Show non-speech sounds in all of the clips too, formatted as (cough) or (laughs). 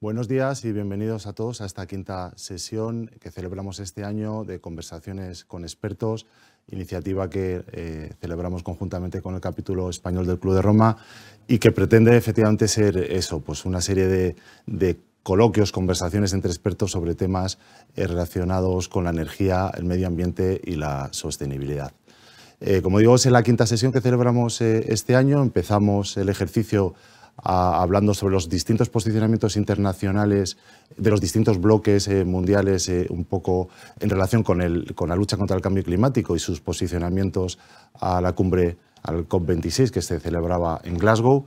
Buenos días y bienvenidos a todos a esta quinta sesión que celebramos este año de conversaciones con expertos, iniciativa que eh, celebramos conjuntamente con el capítulo español del Club de Roma y que pretende efectivamente ser eso, pues una serie de, coloquios, conversaciones entre expertos sobre temas eh, relacionados con la energía, el medio ambiente y la sostenibilidad. Eh, como digo, es la quinta sesión que celebramos este año, empezamos el ejercicio hablando sobre los distintos posicionamientos internacionales de los distintos bloques eh, mundiales, eh, un poco en relación con, la lucha contra el cambio climático y sus posicionamientos a la cumbre, al COP26 que se celebraba en Glasgow.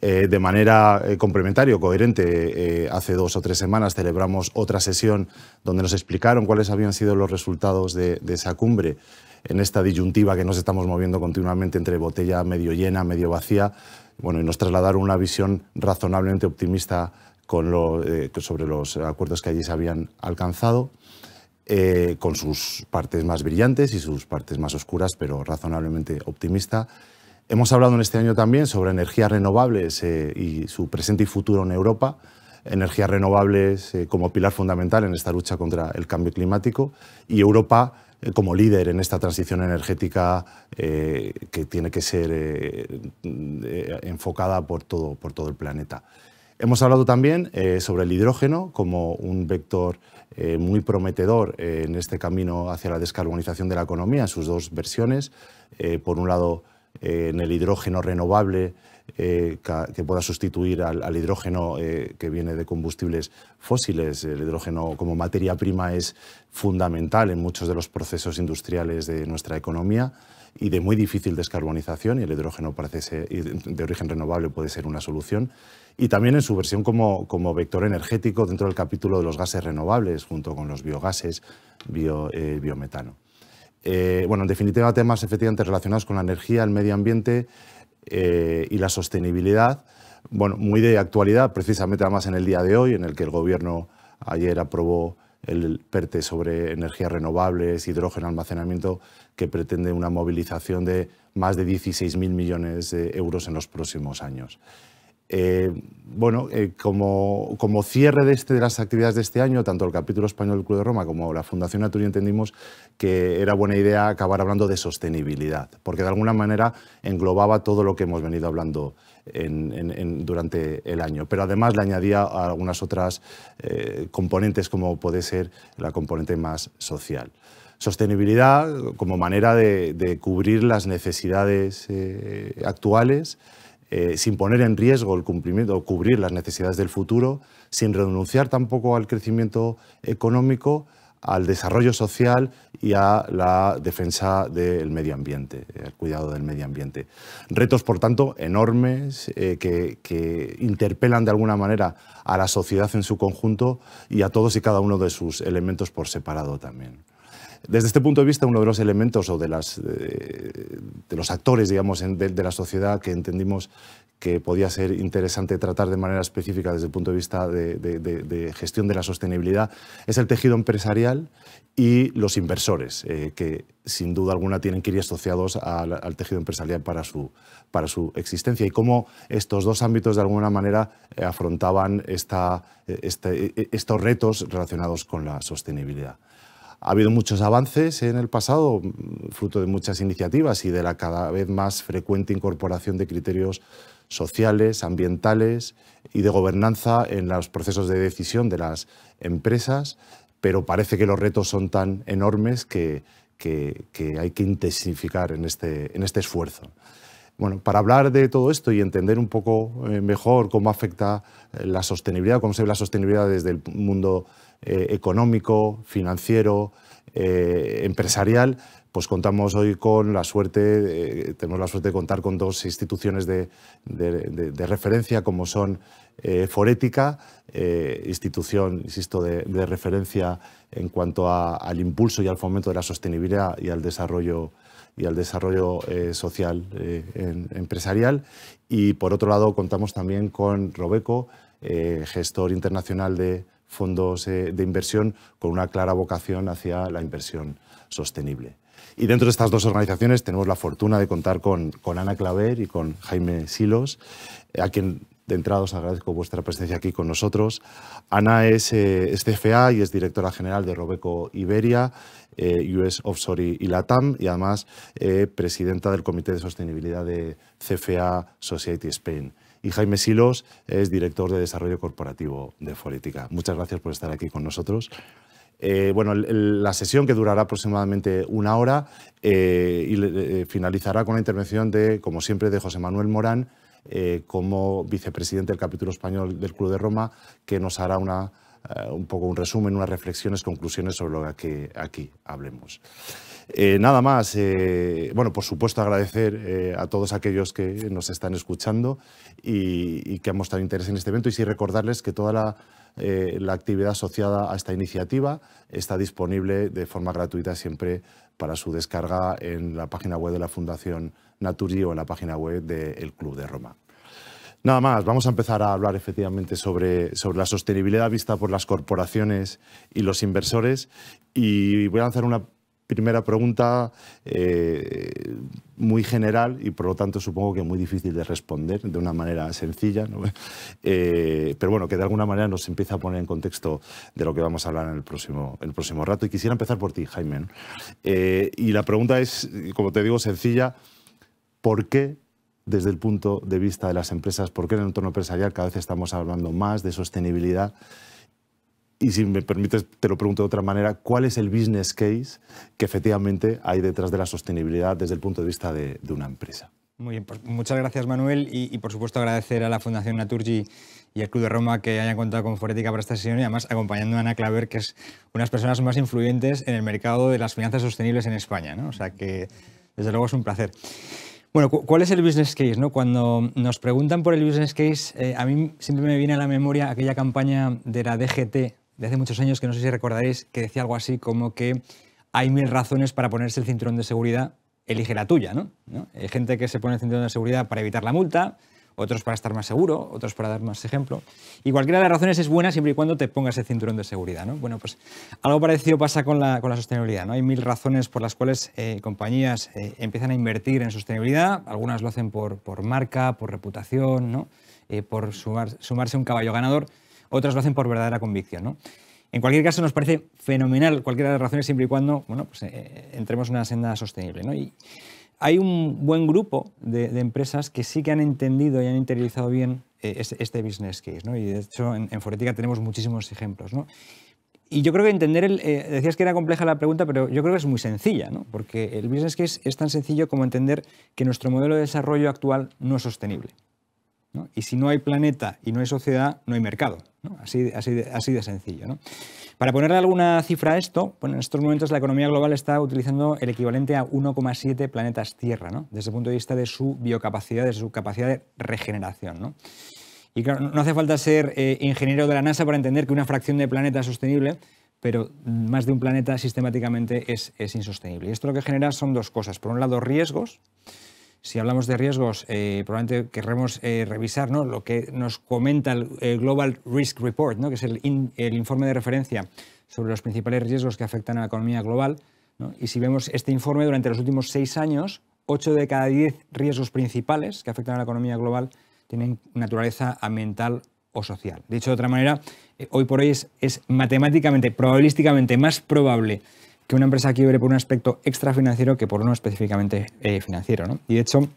Eh, de manera complementaria, coherente, hace dos o tres semanas celebramos otra sesión donde nos explicaron cuáles habían sido los resultados de, esa cumbre en esta disyuntiva que nos estamos moviendo continuamente entre botella medio llena, medio vacía bueno, y nos trasladaron una visión razonablemente optimista eh, sobre los acuerdos que allí se habían alcanzado, eh, con sus partes más brillantes y sus partes más oscuras, pero razonablemente optimista. Hemos hablado en este año también sobre energías renovables eh, y su presente y futuro en Europa, energías renovables como pilar fundamental en esta lucha contra el cambio climático y Europa eh, como líder en esta transición energética eh, que tiene que ser eh, enfocada por todo, por todo el planeta. Hemos hablado también sobre el hidrógeno como un vector muy prometedor en este camino hacia la descarbonización de la economía, en sus dos versiones. por un lado, en el hidrógeno renovable eh, que pueda sustituir al, hidrógeno eh, que viene de combustibles fósiles. El hidrógeno como materia prima es fundamental en muchos de los procesos industriales de nuestra economía y de muy difícil descarbonización, y el hidrógeno parece de origen renovable puede ser una solución. Y también en su versión como, vector energético dentro del capítulo de los gases renovables, junto con los biogases, bio, eh, biometano. bueno, en definitiva, temas efectivamente relacionados con la energía, el medio ambiente, eh, y la sostenibilidad, bueno, muy de actualidad, precisamente además en el día de hoy, en el que el Gobierno ayer aprobó el PERTE sobre energías renovables, hidrógeno, almacenamiento, que pretende una movilización de más de 16.000 millones de euros en los próximos años. Eh, bueno, eh, como, como, cierre de, este, de, las actividades de este año, tanto el capítulo español del Club de Roma como la Fundación Naturia entendimos que era buena idea acabar hablando de sostenibilidad, porque de alguna manera englobaba todo lo que hemos venido hablando durante el año. Pero además le añadía algunas otras eh, componentes, como puede ser la componente más social sostenibilidad como manera de, cubrir las necesidades actuales, eh, sin poner en riesgo el cumplimiento o cubrir las necesidades del futuro, sin renunciar tampoco al crecimiento económico, al desarrollo social y a la defensa del medio ambiente, eh, al cuidado del medio ambiente. Retos, por tanto, enormes eh, que, interpelan de alguna manera a la sociedad en su conjunto y a todos y cada uno de sus elementos por separado también. Desde este punto de vista, uno de los elementos o de, eh, los actores digamos, de, la sociedad que entendimos que podía ser interesante tratar de manera específica desde el punto de vista de, gestión de la sostenibilidad es el tejido empresarial y los inversores, eh, que sin duda alguna tienen que ir asociados al, tejido empresarial para su, existencia y cómo estos dos ámbitos de alguna manera eh, afrontaban este, e, e, estos retos relacionados con la sostenibilidad. Ha habido muchos avances en el pasado, fruto de muchas iniciativas y de la cada vez más frecuente incorporación de criterios sociales, ambientales y de gobernanza en los procesos de decisión de las empresas, pero parece que los retos son tan enormes que, hay que intensificar en este, en este esfuerzo. Bueno, para hablar de todo esto y entender un poco eh, mejor cómo afecta eh, la sostenibilidad, cómo se ve la sostenibilidad desde el mundo eh, económico, financiero, eh, empresarial, pues contamos hoy con la suerte, eh, tenemos la suerte de contar con dos instituciones de, referencia como son eh, Forética, institución, insisto, de, referencia en cuanto al impulso y al fomento de la sostenibilidad y al desarrollo y al desarrollo social empresarial. Y por otro lado, contamos también con Robeco, gestor internacional de, fondos eh, de inversión con una clara vocación hacia la inversión sostenible. Y dentro de estas dos organizaciones tenemos la fortuna de contar con, con Ana Claver y con Jaime Silos, eh, a quien de entrada os agradezco vuestra presencia aquí con nosotros. Ana es, eh, CFA y es directora general de Robeco Iberia, US Offshore y LATAM, y además presidenta del Comité de Sostenibilidad de CFA Society Spain y Jaime Silos es director de Desarrollo Corporativo de Forética. Muchas gracias por estar aquí con nosotros. Eh, bueno, la sesión que durará aproximadamente una hora eh, y eh, finalizará con la intervención de, como siempre, de José Manuel Morán, como vicepresidente del capítulo español del Club de Roma, que nos hará una, un poco un resumen, unas reflexiones, conclusiones sobre lo que aquí hablemos. Eh, nada más, eh, bueno, por supuesto agradecer eh, a todos aquellos que nos están escuchando y, que han mostrado interés en este evento y sí recordarles que toda la, actividad asociada a esta iniciativa está disponible de forma gratuita siempre para su descarga en la página web de la Fundación Naturgy o en la página web del Club de Roma. Nada más, vamos a empezar a hablar efectivamente sobre, sobre, la sostenibilidad vista por las corporaciones y los inversores y voy a lanzar una primera pregunta eh, muy general y por lo tanto supongo que muy difícil de responder de una manera sencilla, (laughs) eh, pero bueno, que de alguna manera nos empieza a poner en contexto de lo que vamos a hablar en el próximo, el próximo rato. Y quisiera empezar por ti, Jaime. Eh, y la pregunta es, como te digo, sencilla, ¿por qué desde el punto de vista de las empresas, por qué en el entorno empresarial cada vez estamos hablando más de sostenibilidad? Y si me permites, te lo pregunto de otra manera, ¿cuál es el business case que efectivamente hay detrás de la sostenibilidad desde el punto de vista de, una empresa? Muy bien, pues muchas gracias Manuel y, por supuesto agradecer a la Fundación Naturgi y al Club de Roma que hayan contado con Foretica para esta sesión y además acompañando a Ana Claver, que es una de las personas más influyentes en el mercado de las finanzas sostenibles en España. O sea que desde luego es un placer. Bueno, ¿cuál es el business case? No? Cuando nos preguntan por el business case, eh, a mí siempre me viene a la memoria aquella campaña de la DGT de hace muchos años, que no sé si recordaréis, que decía algo así como que hay mil razones para ponerse el cinturón de seguridad, elige la tuya, ¿no? Hay gente que se pone el cinturón de seguridad para evitar la multa, otros para estar más seguro, otros para dar más ejemplo. Y cualquiera de las razones es buena siempre y cuando te pongas el cinturón de seguridad. ¿no? Bueno, pues algo parecido pasa con la, con la sostenibilidad. ¿no? Hay mil razones por las cuales eh, compañías eh, empiezan a invertir en sostenibilidad. Algunas lo hacen por, marca, por reputación, ¿no? Eh, por sumarse a un caballo ganador otras lo hacen por verdadera convicción. ¿no? En cualquier caso, nos parece fenomenal cualquiera de las razones siempre y cuando bueno, pues, eh, eh, entremos en una senda sostenible. Y hay un buen grupo de, empresas que sí que han entendido y han interiorizado bien eh, este, business case. Y de hecho, en, en Foretica tenemos muchísimos ejemplos. Y yo creo que entender, el, decías que era compleja la pregunta, pero yo creo que es muy sencilla, ¿no? porque el business case es tan sencillo como entender que nuestro modelo de desarrollo actual no es sostenible. Y si no hay planeta y no hay sociedad, no hay mercado. Así, así, así, de sencillo. Para ponerle alguna cifra a esto, en estos momentos la economía global está utilizando el equivalente a 1,7 planetas Tierra, desde el punto de vista de su biocapacidad, de su capacidad de regeneración. Y claro, no hace falta ser eh, ingeniero de la NASA para entender que una fracción de planeta es sostenible, pero más de un planeta sistemáticamente es, es insostenible. Y esto lo que genera son dos cosas. Por un lado, riesgos si hablamos de riesgos, eh, probablemente querremos eh, revisar lo que nos comenta el, Global Risk Report, ¿no? que es el, informe de referencia sobre los principales riesgos que afectan a la economía global. Y si vemos este informe, durante los últimos seis años, ocho de cada diez riesgos principales que afectan a la economía global tienen naturaleza ambiental o social. Dicho de otra manera, eh, hoy por hoy es matemáticamente, probabilísticamente más probable que una empresa quiebre por un aspecto extrafinanciero que por uno específicamente eh, financiero. ¿no? Y de hecho,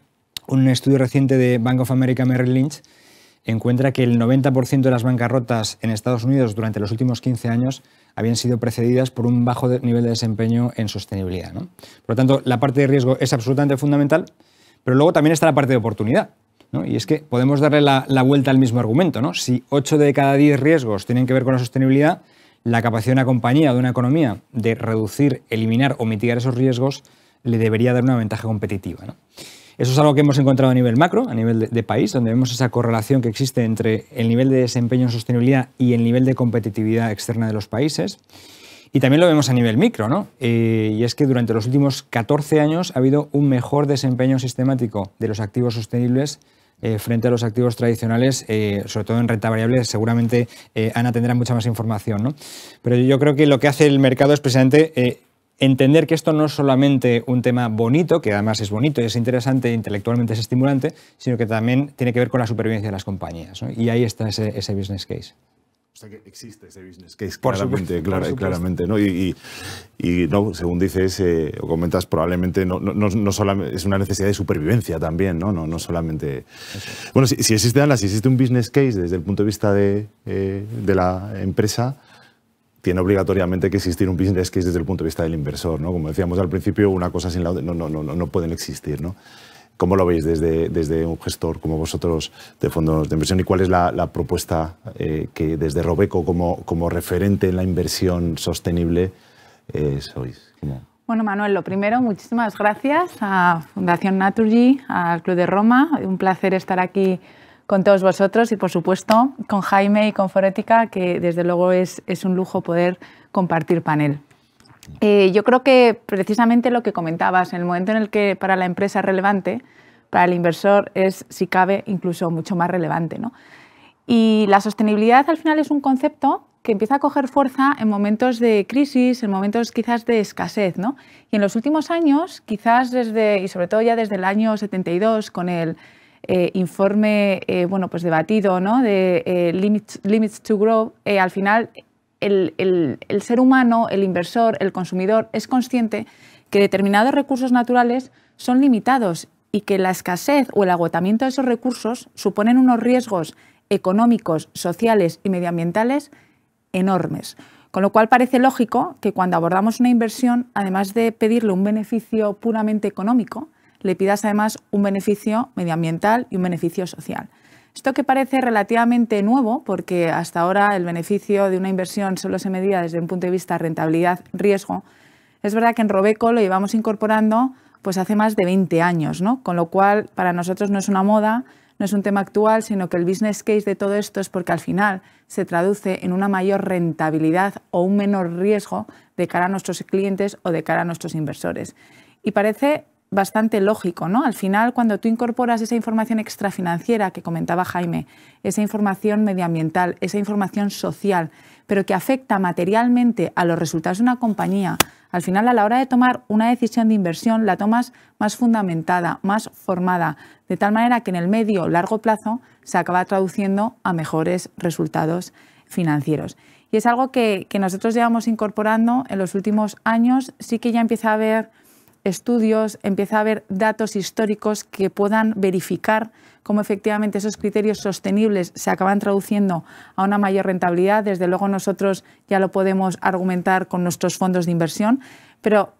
un estudio reciente de Bank of America Merrill Lynch encuentra que el 90% de las bancarrotas en Estados Unidos durante los últimos 15 años habían sido precedidas por un bajo nivel de desempeño en sostenibilidad. Por lo tanto, la parte de riesgo es absolutamente fundamental, pero luego también está la parte de oportunidad. Y es que podemos darle la, vuelta al mismo argumento. ¿no? Si 8 de cada 10 riesgos tienen que ver con la sostenibilidad, la capacidad de una compañía, de una economía, de reducir, eliminar o mitigar esos riesgos, le debería dar una ventaja competitiva. Eso es algo que hemos encontrado a nivel macro, a nivel de, país, donde vemos esa correlación que existe entre el nivel de desempeño en sostenibilidad y el nivel de competitividad externa de los países. Y también lo vemos a nivel micro, eh, y es que durante los últimos 14 años ha habido un mejor desempeño sistemático de los activos sostenibles eh, frente a los activos tradicionales, eh, sobre todo en renta variable. Seguramente eh, Ana tendrá mucha más información. Pero yo creo que lo que hace el mercado es precisamente entender que esto no es solamente un tema bonito, que además es bonito y es interesante, intelectualmente es estimulante, sino que también tiene que ver con la supervivencia de las compañías. Y ahí está ese business case. O sea que existe ese business case, claramente, claramente, ¿no? Y, no, según dices eh, o comentas, probablemente no, solamente es una necesidad de supervivencia también, ¿no? No, solamente. Bueno, si, existe existe un business case desde el punto de vista eh, de, la empresa, tiene obligatoriamente que existir un business case desde el punto de vista del inversor, ¿no? Como decíamos al principio, una cosa sin la otra no, no, no, no pueden existir, ¿no? ¿Cómo lo veis desde, desde un gestor como vosotros de fondos de inversión y cuál es la, propuesta eh, que desde Robeco como, como referente en la inversión sostenible eh, sois? Bueno, Manuel, lo primero, muchísimas gracias a Fundación Naturgy, al Club de Roma. Un placer estar aquí con todos vosotros y, por supuesto, con Jaime y con Forética, que desde luego es, es un lujo poder compartir panel. Eh, yo creo que precisamente lo que comentabas, en el momento en el que para la empresa es relevante, para el inversor es, si cabe, incluso mucho más relevante. ¿no? Y la sostenibilidad al final es un concepto que empieza a coger fuerza en momentos de crisis, en momentos quizás de escasez. ¿no? Y en los últimos años, quizás desde, y sobre todo ya desde el año 72, con el eh, informe eh, bueno, pues debatido ¿no? de limits, limits, to Grow, al final el, ser humano, el inversor, el consumidor, es consciente que determinados recursos naturales son limitados y que la escasez o el agotamiento de esos recursos suponen unos riesgos económicos, sociales y medioambientales enormes. Con lo cual parece lógico que cuando abordamos una inversión, además de pedirle un beneficio puramente económico, le pidas además un beneficio medioambiental y un beneficio social. Esto que parece relativamente nuevo, porque hasta ahora el beneficio de una inversión solo se medía desde un punto de vista rentabilidad-riesgo, es verdad que en Robeco lo llevamos incorporando pues hace más de 20 años, ¿no? Con lo cual, para nosotros no es una moda, no es un tema actual, sino que el business case de todo esto es porque al final se traduce en una mayor rentabilidad o un menor riesgo de cara a nuestros clientes o de cara a nuestros inversores. Y parece bastante lógico, ¿no? Al final, cuando tú incorporas esa información extrafinanciera que comentaba Jaime, esa información medioambiental, esa información social, pero que afecta materialmente a los resultados de una compañía, al final a la hora de tomar una decisión de inversión la tomas más fundamentada, más formada, de tal manera que en el medio largo plazo se acaba traduciendo a mejores resultados financieros. Y es algo que, que nosotros llevamos incorporando en los últimos años, sí que ya empieza a haber estudios, empieza a haber datos históricos que puedan verificar cómo efectivamente esos criterios sostenibles se acaban traduciendo a una mayor rentabilidad. Desde luego nosotros ya lo podemos argumentar con nuestros fondos de inversión, pero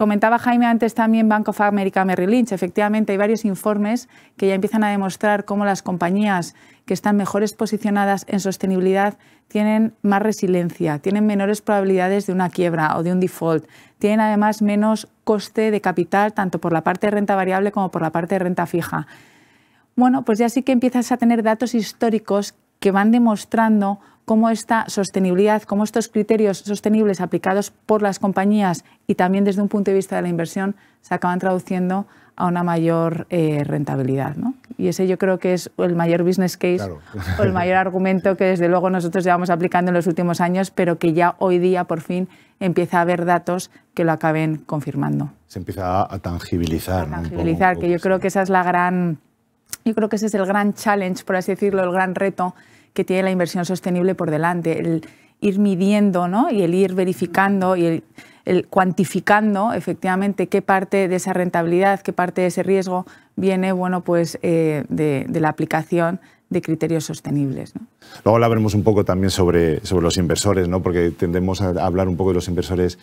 Comentaba Jaime antes también Bank of America Merrill Lynch. Efectivamente, hay varios informes que ya empiezan a demostrar cómo las compañías que están mejores posicionadas en sostenibilidad tienen más resiliencia, tienen menores probabilidades de una quiebra o de un default, tienen además menos coste de capital tanto por la parte de renta variable como por la parte de renta fija. Bueno, pues ya sí que empiezas a tener datos históricos que van demostrando cómo esta sostenibilidad, cómo estos criterios sostenibles aplicados por las compañías y también desde un punto de vista de la inversión se acaban traduciendo a una mayor eh, rentabilidad. ¿no? Y ese yo creo que es el mayor business case o el mayor argumento que desde luego nosotros llevamos aplicando en los últimos años, pero que ya hoy día por fin empieza a haber datos que lo acaben confirmando. Se empieza a tangibilizar. A tangibilizar, que yo creo que esa es la gran... Yo creo que ese es el gran challenge, por así decirlo, el gran reto que tiene la inversión sostenible por delante, el ir midiendo ¿no? y el ir verificando y el, cuantificando efectivamente qué parte de esa rentabilidad, qué parte de ese riesgo viene bueno, pues, eh, de, la aplicación de criterios sostenibles. Luego hablaremos un poco también sobre, sobre los inversores, ¿no? porque tendemos a hablar un poco de los inversores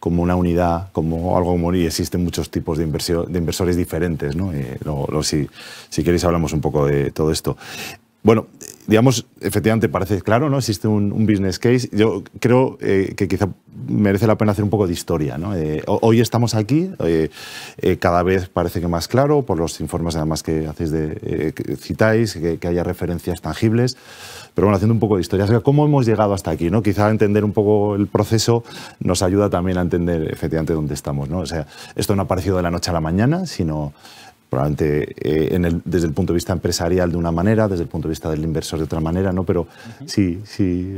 como una unidad, como algo como y existen muchos tipos de, inversión, de inversores diferentes. ¿no? Eh, si, si, queréis hablamos un poco de todo esto. Bueno, digamos, efectivamente parece claro, ¿no? Existe un, business case. Yo creo eh, que quizá merece la pena hacer un poco de historia, ¿no? Eh, hoy estamos aquí, eh, cada vez parece que más claro, por los informes además que hacéis de, citáis, que, haya referencias tangibles. Pero bueno, haciendo un poco de historia, ¿cómo hemos llegado hasta aquí? ¿no? Quizá entender un poco el proceso nos ayuda también a entender efectivamente dónde estamos. ¿no? O sea, esto no ha aparecido de la noche a la mañana, sino probablemente eh, desde el punto de vista empresarial de una manera, desde el punto de vista del inversor de otra manera, ¿no? Pero si,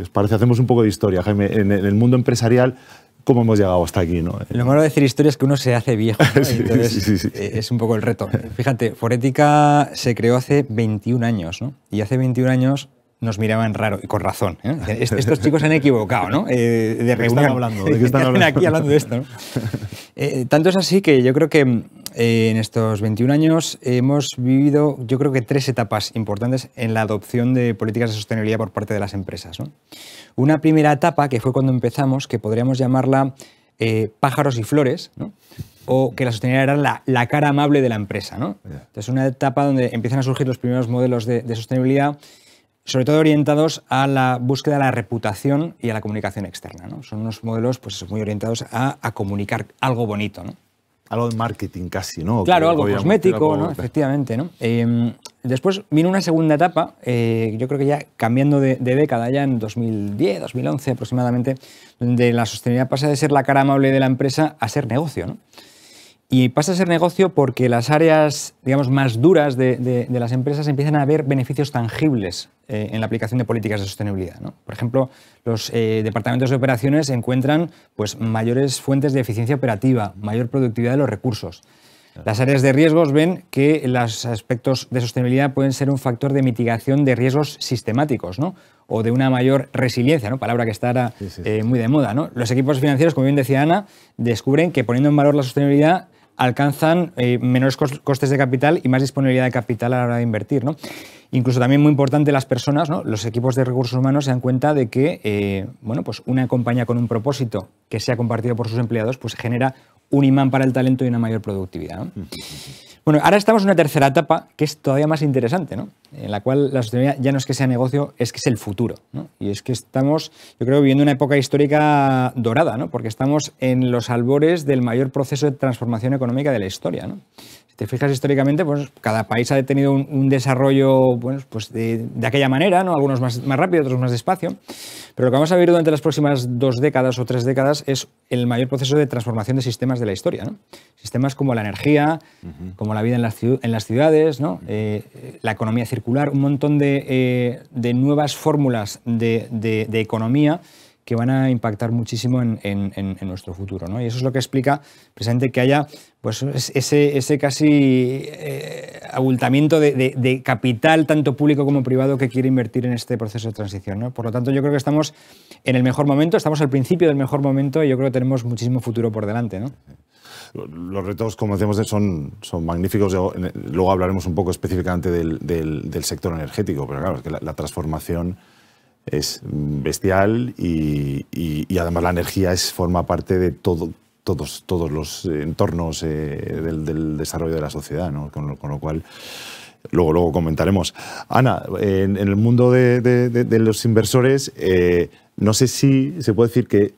os parece, hacemos un poco de historia, Jaime. En, el mundo empresarial, ¿cómo hemos llegado hasta aquí? ¿no? Lo malo de decir historia es que uno se hace viejo, (laughs) sí, entonces sí, sí, eh, es un poco el reto. (laughs) Fíjate, Forética se creó hace 21 años, ¿no? Y hace 21 años nos miraban raro, y con razón. ¿eh? Estos chicos han equivocado, ¿no? Eh, de, qué están hablando? ¿De (laughs) están hablando? aquí hablando de esto, (laughs) eh, tanto es así que yo creo que en estos 21 años hemos vivido, yo creo que tres etapas importantes en la adopción de políticas de sostenibilidad por parte de las empresas. ¿no? Una primera etapa, que fue cuando empezamos, que podríamos llamarla pájaros y flores, ¿no? o que la sostenibilidad era la, cara amable de la empresa. ¿no? Entonces, una etapa donde empiezan a surgir los primeros modelos de, de sostenibilidad sobre todo orientados a la búsqueda de la reputación y a la comunicación externa. ¿no? Son unos modelos pues, muy orientados a, comunicar algo bonito. ¿no? Algo de marketing casi, ¿no? Claro, algo cosmético, ¿no? efectivamente. ¿no? Em, después vino una segunda etapa, eh, yo creo que ya cambiando de, de, década, ya en 2010, 2011 aproximadamente, donde la sostenibilidad pasa de ser la cara amable de la empresa a ser negocio. ¿no? Y pasa a ser negocio porque las áreas digamos, más duras de, las empresas empiezan a ver beneficios tangibles eh, en la aplicación de políticas de sostenibilidad. Por ejemplo, los eh, departamentos de operaciones encuentran pues, mayores fuentes de eficiencia operativa, mayor productividad de los recursos. Las áreas de riesgos ven que los aspectos de sostenibilidad pueden ser un factor de mitigación de riesgos sistemáticos, o de una mayor resiliencia, ¿no? palabra que está eh, muy de moda. ¿no? Los equipos financieros, como bien decía Ana, descubren que poniendo en valor la sostenibilidad alcanzan eh, menores costes de capital y más disponibilidad de capital a la hora de invertir. ¿no? Incluso también muy importante las personas, los equipos de recursos humanos se dan cuenta de que eh, bueno, pues una compañía con un propósito que sea compartido por sus empleados pues genera un imán para el talento y una mayor productividad. Bueno, ahora estamos en una tercera etapa que es todavía más interesante, ¿no? en la cual la sostenibilidad ya no es que sea negocio, es que es el futuro. ¿no? Y es que estamos, yo creo, viviendo una época histórica dorada, ¿no? porque estamos en los albores del mayor proceso de transformación económica de la historia. ¿no? te fijas históricamente, pues cada país ha tenido un, desarrollo bueno, pues de, aquella manera, ¿no? algunos más, rápido, otros más despacio. Pero lo que vamos a ver durante las próximas dos décadas o tres décadas es el mayor proceso de transformación de sistemas de la historia. Sistemas como la energía, como la vida en las, ciudades, eh, la economía circular, un montón de, eh, nuevas fórmulas de economía que van a impactar muchísimo en, nuestro futuro. Y eso es lo que explica precisamente que haya pues, ese, casi eh, abultamiento de, capital, tanto público como privado, que quiere invertir en este proceso de transición. ¿no? Por lo tanto, yo creo que estamos en el mejor momento, estamos al principio del mejor momento y yo creo que tenemos muchísimo futuro por delante. los retos, como decíamos, son, magníficos. Luego hablaremos un poco específicamente del, sector energético, pero claro, es que la transformación es bestial y, además la energía es, forma parte de todo, todos, todos los entornos eh, del, desarrollo de la sociedad, con, lo, cual luego, luego comentaremos. Ana, en, el mundo de, los inversores, eh, no sé si se puede decir que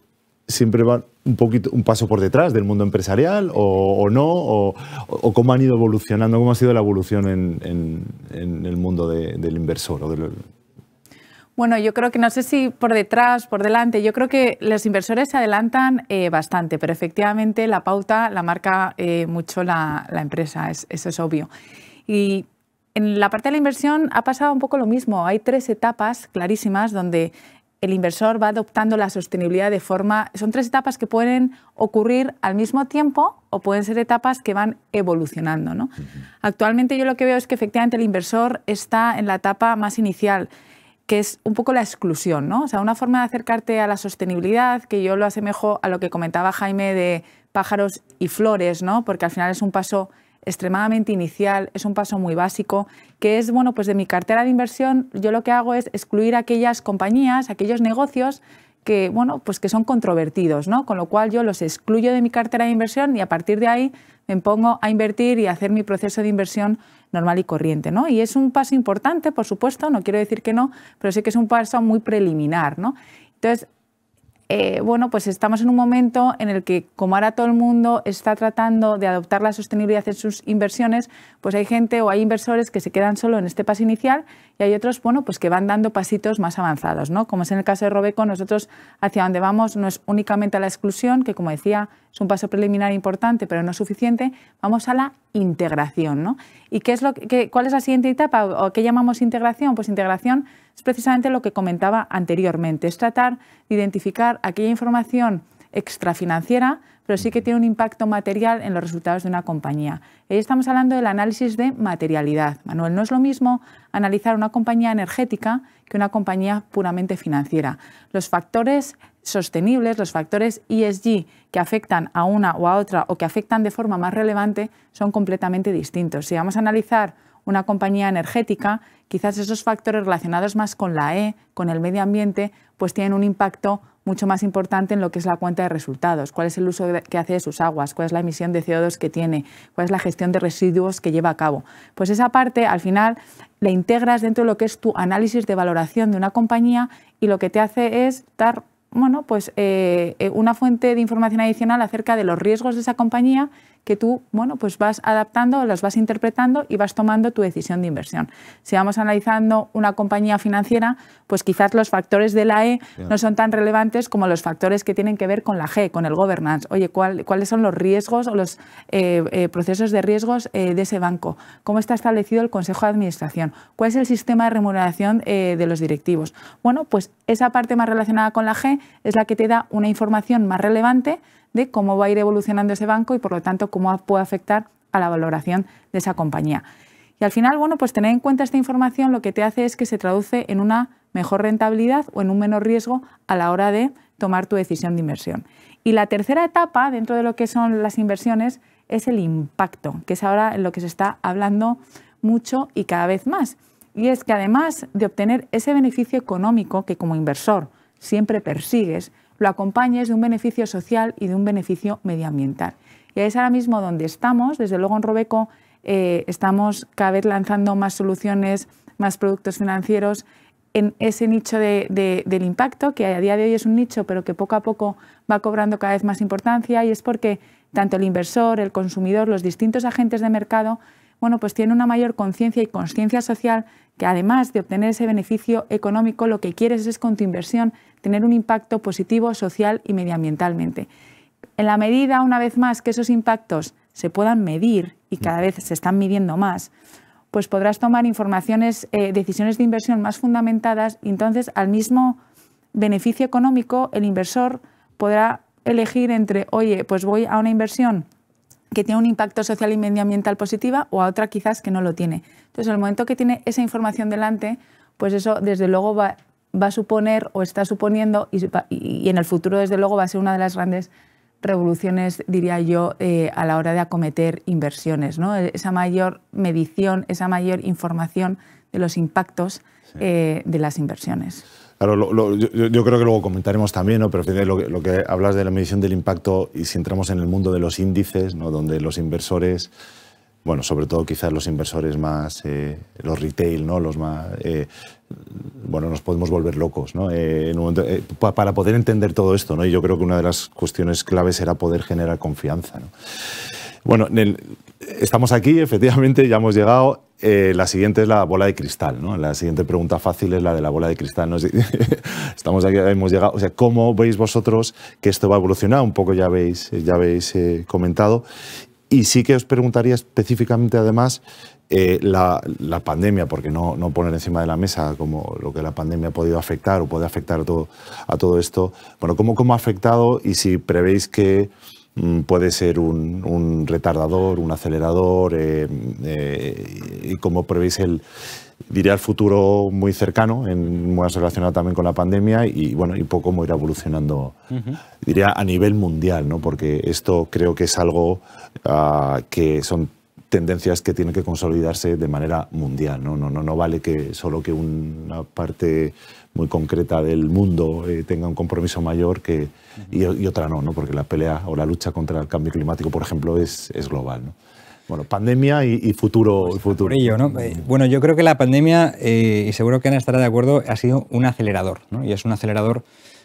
siempre van un poquito un paso por detrás del mundo empresarial o, no o, cómo han ido evolucionando cómo ha sido la evolución en, el mundo del inversor o del, bueno, yo creo que no sé si por detrás, por delante, yo creo que los inversores se adelantan eh, bastante, pero efectivamente la pauta la marca eh, mucho la, empresa, eso es obvio. Y en la parte de la inversión ha pasado un poco lo mismo, hay tres etapas clarísimas donde el inversor va adoptando la sostenibilidad de forma... Son tres etapas que pueden ocurrir al mismo tiempo o pueden ser etapas que van evolucionando. ¿no? Actualmente yo lo que veo es que efectivamente el inversor está en la etapa más inicial que es un poco la exclusión, ¿no? O sea, una forma de acercarte a la sostenibilidad, que yo lo asemejo a lo que comentaba Jaime de pájaros y flores, ¿no? Porque al final es un paso extremadamente inicial, es un paso muy básico, que es, bueno, pues de mi cartera de inversión yo lo que hago es excluir aquellas compañías, aquellos negocios que, bueno, pues que son controvertidos, ¿no? Con lo cual yo los excluyo de mi cartera de inversión y a partir de ahí me pongo a invertir y a hacer mi proceso de inversión normal y corriente. ¿no? Y es un paso importante, por supuesto, no quiero decir que no, pero sí que es un paso muy preliminar. ¿no? Entonces, eh, bueno, pues estamos en un momento en el que, como ahora todo el mundo está tratando de adoptar la sostenibilidad en sus inversiones, pues hay gente o hay inversores que se quedan solo en este paso inicial y hay otros, bueno, pues que van dando pasitos más avanzados, ¿no? Como es en el caso de Robeco, nosotros hacia donde vamos no es únicamente a la exclusión, que como decía, es un paso preliminar importante, pero no suficiente, vamos a la integración, ¿no? ¿Y qué es lo cuál es la siguiente etapa o qué llamamos integración? Pues integración es precisamente lo que comentaba anteriormente, es tratar de identificar aquella información extrafinanciera, pero sí que tiene un impacto material en los resultados de una compañía. Ahí estamos hablando del análisis de materialidad. Manuel, no es lo mismo analizar una compañía energética que una compañía puramente financiera. Los factores sostenibles, los factores ESG que afectan a una o a otra o que afectan de forma más relevante son completamente distintos. Si vamos a analizar una compañía energética, quizás esos factores relacionados más con la E, con el medio ambiente, pues tienen un impacto mucho más importante en lo que es la cuenta de resultados, cuál es el uso que hace de sus aguas, cuál es la emisión de CO2 que tiene, cuál es la gestión de residuos que lleva a cabo. Pues esa parte al final la integras dentro de lo que es tu análisis de valoración de una compañía y lo que te hace es dar bueno, pues, eh, eh, una fuente de información adicional acerca de los riesgos de esa compañía que tú bueno, pues vas adaptando, las vas interpretando y vas tomando tu decisión de inversión. Si vamos analizando una compañía financiera, pues quizás los factores de la E no son tan relevantes como los factores que tienen que ver con la G, con el governance. Oye, ¿cuáles son los riesgos o los eh, eh, procesos de riesgos eh, de ese banco? ¿Cómo está establecido el Consejo de Administración? ¿Cuál es el sistema de remuneración de los directivos? Bueno, pues esa parte más relacionada con la G es la que te da una información más relevante de cómo va a ir evolucionando ese banco y por lo tanto cómo puede afectar a la valoración de esa compañía. Y al final, bueno, pues tener en cuenta esta información lo que te hace es que se traduce en una mejor rentabilidad o en un menor riesgo a la hora de tomar tu decisión de inversión. Y la tercera etapa dentro de lo que son las inversiones es el impacto, que es ahora en lo que se está hablando mucho y cada vez más. Y es que además de obtener ese beneficio económico que como inversor siempre persigues, lo acompañes de un beneficio social y de un beneficio medioambiental. Y es ahora mismo donde estamos. Desde luego en Robeco eh, estamos cada vez lanzando más soluciones, más productos financieros en ese nicho del impacto, que a día de hoy es un nicho, pero que poco a poco va cobrando cada vez más importancia, y es porque tanto el inversor, el consumidor, los distintos agentes de mercado, bueno, pues tienen una mayor conciencia y conciencia social que además de obtener ese beneficio económico, lo que quieres es con tu inversión tener un impacto positivo social y medioambientalmente. En la medida, una vez más, que esos impactos se puedan medir y cada vez se están midiendo más, pues podrás tomar informaciones, eh, decisiones de inversión más fundamentadas y entonces al mismo beneficio económico el inversor podrá elegir entre, oye, pues voy a una inversión que tiene un impacto social y medioambiental positiva o a otra quizás que no lo tiene. Entonces, en el momento que tiene esa información delante, pues eso desde luego va, a suponer o está suponiendo y, en el futuro desde luego va a ser una de las grandes revoluciones, diría yo, eh, a la hora de acometer inversiones. ¿no? E, esa mayor medición, esa mayor información de los impactos eh, de las inversiones. Claro, yo, creo que luego comentaremos también, ¿no? pero lo que, hablas de la medición del impacto y si entramos en el mundo de los índices, donde los inversores, bueno, sobre todo quizás los inversores más, eh, los retail, ¿no? los más, eh, bueno, nos podemos volver locos ¿no? Eh, para poder entender todo esto. ¿no? Y yo creo que una de las cuestiones claves será poder generar confianza. ¿no? Bueno, en el, Estamos aquí, efectivamente, ya hemos llegado. Eh, la siguiente es la bola de cristal, ¿no? La siguiente pregunta fácil es la de la bola de cristal. (laughs) Estamos aquí, hemos llegado. O sea, ¿cómo veis vosotros que esto va a evolucionar? Un poco ya habéis, ya eh, comentado. Y sí que os preguntaría específicamente, además, eh, la, pandemia, porque no, no, poner encima de la mesa como lo que la pandemia ha podido afectar o puede afectar a todo, a todo esto. Bueno, ¿cómo, ¿cómo ha afectado y si prevéis que Mm, puede ser un, retardador, un acelerador, eh, eh, y como prevéis el, diría el futuro muy cercano, en, relacionado también con la pandemia, y bueno, y poco cómo ir evolucionando, diría a nivel mundial, ¿no? porque esto creo que es algo ah, que son tendencias que tienen que consolidarse de manera mundial. No, no, no, no vale que solo que una parte muy concreta del mundo eh, tenga un compromiso mayor que, y, otra no, no, porque la pelea o la lucha contra el cambio climático, por ejemplo, es, es global. ¿no? Bueno, pandemia y, futuro. futuro. Eh, bueno, yo creo que la pandemia, eh, y seguro que Ana estará de acuerdo, ha sido un acelerador, y es un acelerador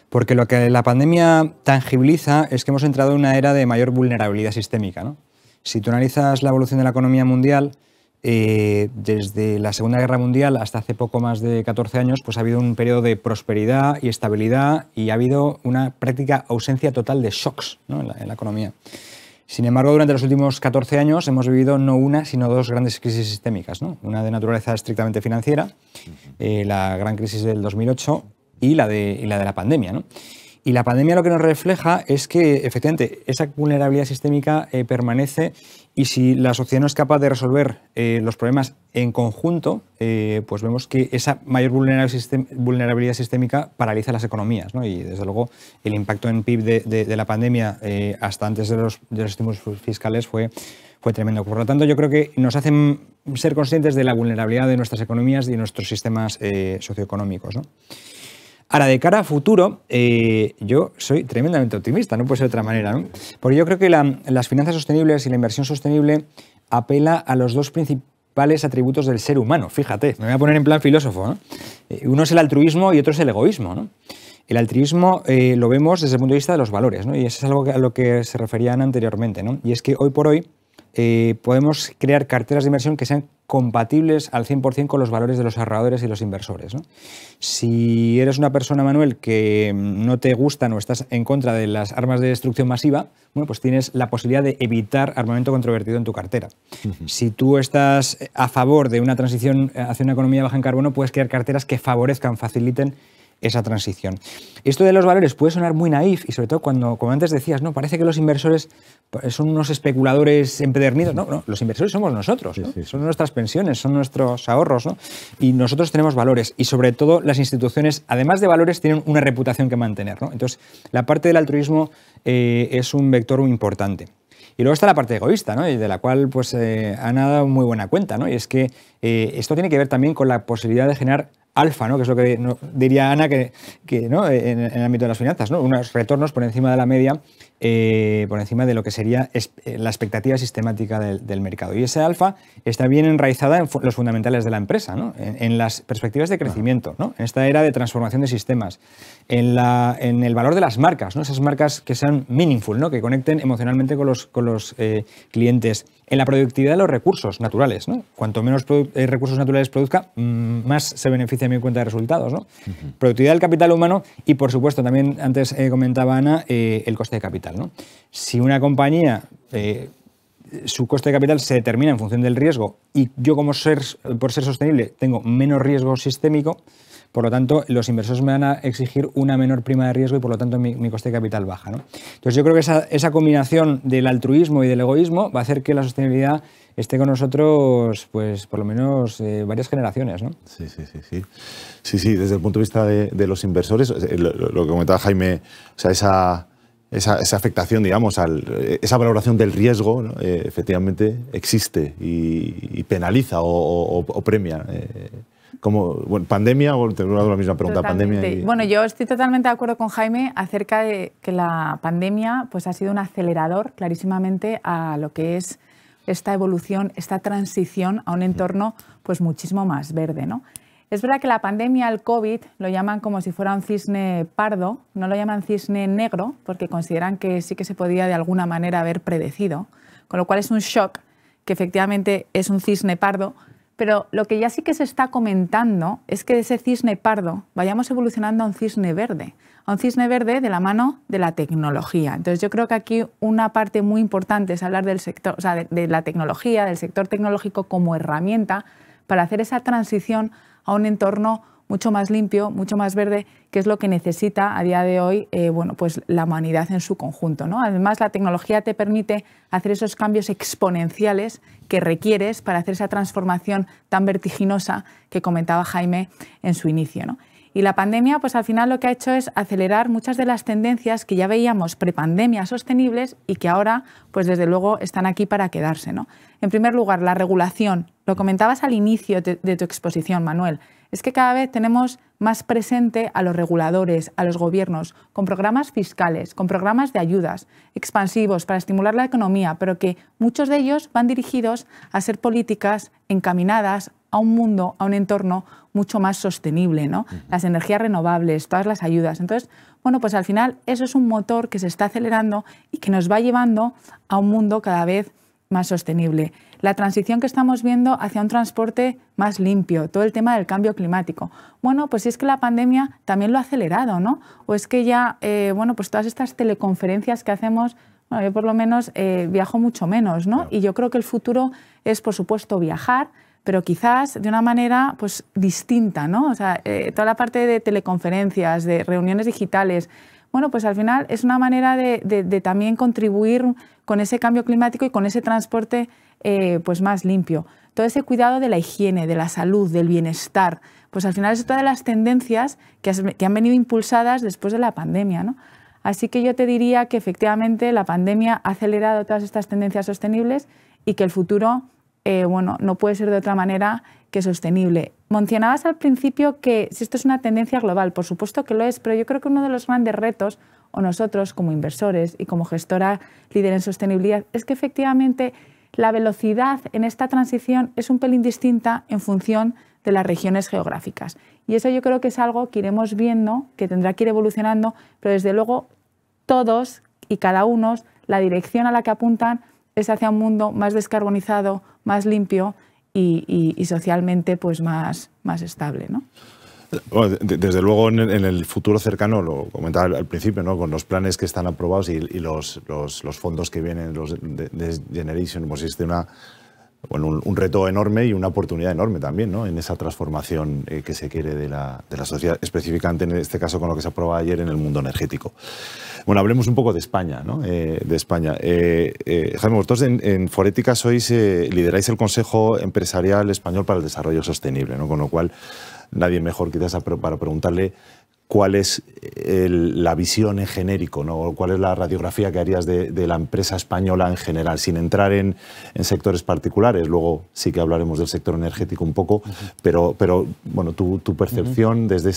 porque lo que la pandemia tangibiliza es que hemos entrado en una era de mayor vulnerabilidad sistémica. ¿no? Si tú analizas la evolución de la economía mundial, eh, desde la Segunda Guerra Mundial hasta hace poco más de 14 años, pues ha habido un periodo de prosperidad y estabilidad y ha habido una práctica ausencia total de shocks en, la, economía. Sin embargo, durante los últimos 14 años hemos vivido no una, sino dos grandes crisis sistémicas. Una de naturaleza estrictamente financiera, eh, la gran crisis del 2008 y la de, y la, de la pandemia. Y la pandemia lo que nos refleja es que efectivamente esa vulnerabilidad sistémica eh, permanece y si la sociedad no es capaz de resolver eh, los problemas en conjunto, eh, pues vemos que esa mayor vulnerabilidad sistémica paraliza las economías. Y desde luego el impacto en PIB de, la pandemia eh, hasta antes de los, estímulos fiscales fue, tremendo. Por lo tanto, yo creo que nos hacen ser conscientes de la vulnerabilidad de nuestras economías y nuestros sistemas socioeconómicos. Ahora, de cara a futuro, eh, yo soy tremendamente optimista, no puede ser de otra manera, ¿no? Porque yo creo que las finanzas sostenibles y la inversión sostenible apela a los dos principales atributos del ser humano. Fíjate, me voy a poner en plan filósofo. Eh, uno es el altruismo y otro es el egoísmo. El altruismo eh, lo vemos desde el punto de vista de los valores, ¿no? y eso es algo a lo que se referían anteriormente. ¿no? Y es que hoy por hoy podemos crear carteras de inversión que sean compatibles al 100% con los valores de los ahorradores y los inversores. ¿no? Si eres una persona, Manuel, que mm, no te gustan o estás en contra de las armas de destrucción masiva, bueno, pues tienes la posibilidad de evitar armamento controvertido en tu cartera. Si tú estás a favor de una transición hacia una economía baja en carbono, puedes crear carteras que favorezcan, faciliten esa transición. Esto de los valores puede sonar muy naif y sobre todo cuando, como antes decías, no parece que los inversores son unos especuladores empedernidos. No, los inversores somos nosotros, son nuestras pensiones, son nuestros ahorros ¿no? y nosotros tenemos valores y sobre todo las instituciones, además de valores, tienen una reputación que mantener. Entonces, la parte del altruismo eh, es un vector muy importante. Y luego está la parte egoísta, ¿no? y de la cual pues, eh, han dado muy buena cuenta. ¿no? Y es que eh, esto tiene que ver también con la posibilidad de generar alfa, ¿no? que es lo que diría Ana que, ¿no? en, el ámbito de las finanzas, ¿no? unos retornos por encima de la media eh, por encima de lo que sería eh, la expectativa sistemática del, mercado. Y ese alfa está bien enraizada en los fundamentales de la empresa, en, las perspectivas de crecimiento, en esta era de transformación de sistemas, en, el valor de las marcas, ¿no? esas marcas que sean meaningful, que conecten emocionalmente con los, eh, clientes, en la productividad de los recursos naturales. Cuanto menos recursos naturales produzca, mm, más se beneficia mi cuenta de resultados. Productividad del capital humano y, por supuesto, también antes comentaba Ana, el coste de capital. Si una compañía, eh, su coste de capital se determina en función del riesgo y yo como ser, por ser sostenible tengo menos riesgo sistémico, por lo tanto, los inversores me van a exigir una menor prima de riesgo y por lo tanto mi, coste de capital baja. Entonces yo creo que esa, combinación del altruismo y del egoísmo va a hacer que la sostenibilidad esté con nosotros, pues por lo menos eh, varias generaciones. Sí, sí, sí, sí. Sí, desde el punto de vista de, los inversores, eh, lo, lo, que comentaba Jaime, o sea, esa esa, afectación, digamos, al, esa valoración del riesgo, eh, efectivamente existe y, penaliza o, premia. Eh, como pandemia, o te hago la misma pregunta, pandemia. Bueno, yo estoy totalmente de acuerdo con Jaime acerca de que la pandemia pues, ha sido un acelerador clarísimamente a lo que es esta evolución, esta transición a un mm. entorno pues, muchísimo más verde. ¿no? Es verdad que la pandemia, el COVID, lo llaman como si fuera un cisne pardo, no lo llaman cisne negro, porque consideran que sí que se podía de alguna manera haber predecido, con lo cual es un shock que efectivamente es un cisne pardo, pero lo que ya sí que se está comentando es que ese cisne pardo vayamos evolucionando a un cisne verde, a un cisne verde de la mano de la tecnología. Entonces yo creo que aquí una parte muy importante es hablar del sector, de la tecnología, del sector tecnológico como herramienta para hacer esa transición a un entorno mucho más limpio, mucho más verde, que es lo que necesita a día de hoy eh, bueno, pues la humanidad en su conjunto. Además, la tecnología te permite hacer esos cambios exponenciales que requieres para hacer esa transformación tan vertiginosa que comentaba Jaime en su inicio. Y la pandemia, pues al final lo que ha hecho es acelerar muchas de las tendencias que ya veíamos prepandemia sostenibles y que ahora, pues desde luego, están aquí para quedarse. ¿no? En primer lugar, la regulación. Lo comentabas al inicio de, de tu exposición, Manuel. Es que cada vez tenemos más presente a los reguladores, a los gobiernos, con programas fiscales, con programas de ayudas expansivos para estimular la economía, pero que muchos de ellos van dirigidos a ser políticas encaminadas a un mundo, a un entorno mucho más sostenible, ¿no? Las energías renovables, todas las ayudas. Entonces, bueno, pues al final eso es un motor que se está acelerando y que nos va llevando a un mundo cada vez más sostenible. La transición que estamos viendo hacia un transporte más limpio, todo el tema del cambio climático. Bueno, pues si es que la pandemia también lo ha acelerado, ¿no? O es que ya, eh, bueno, pues todas estas teleconferencias que hacemos, yo por lo menos eh, viajo mucho menos, ¿no? Y yo creo que el futuro es, por supuesto, viajar, pero quizás de una manera pues, distinta, ¿no? O sea, eh, toda la parte de teleconferencias, de reuniones digitales, bueno, pues al final es una manera de, también contribuir con ese cambio climático y con ese transporte eh, pues más limpio. Todo ese cuidado de la higiene, de la salud, del bienestar, pues al final es todas las tendencias que, que han venido impulsadas después de la pandemia, ¿no? Así que yo te diría que efectivamente la pandemia ha acelerado todas estas tendencias sostenibles y que el futuro eh, bueno, no puede ser de otra manera que sostenible. Mencionabas al principio que si esto es una tendencia global, por supuesto que lo es, pero yo creo que uno de los grandes retos, o nosotros como inversores y como gestora líder en sostenibilidad, es que efectivamente la velocidad en esta transición es un pelín distinta en función de las regiones geográficas. Y eso yo creo que es algo que iremos viendo, que tendrá que ir evolucionando, pero desde luego todos y cada uno, la dirección a la que apuntan es hacia un mundo más descarbonizado, más limpio y, socialmente pues más, más estable. ¿no? desde luego en el futuro cercano, lo comentaba al principio, ¿no? con los planes que están aprobados y, los, los, fondos que vienen, los de, de Generation, pues existe una bueno, un, reto enorme y una oportunidad enorme también ¿no? en esa transformación eh, que se quiere de la, sociedad, específicamente en este caso con lo que se aprobó ayer en el mundo energético. Bueno, hablemos un poco de España. ¿no? Eh, de España. Eh, Jaime, vosotros en, en Forética sois, lideráis el Consejo Empresarial Español para el Desarrollo Sostenible, ¿no? con lo cual nadie mejor quizás para preguntarle cuál es la visión en genérico, ¿no? cuál es la radiografía que harías de, la empresa española en general, sin entrar en, sectores particulares. Luego sí que hablaremos del sector energético un poco, pero, bueno, tu, percepción desde,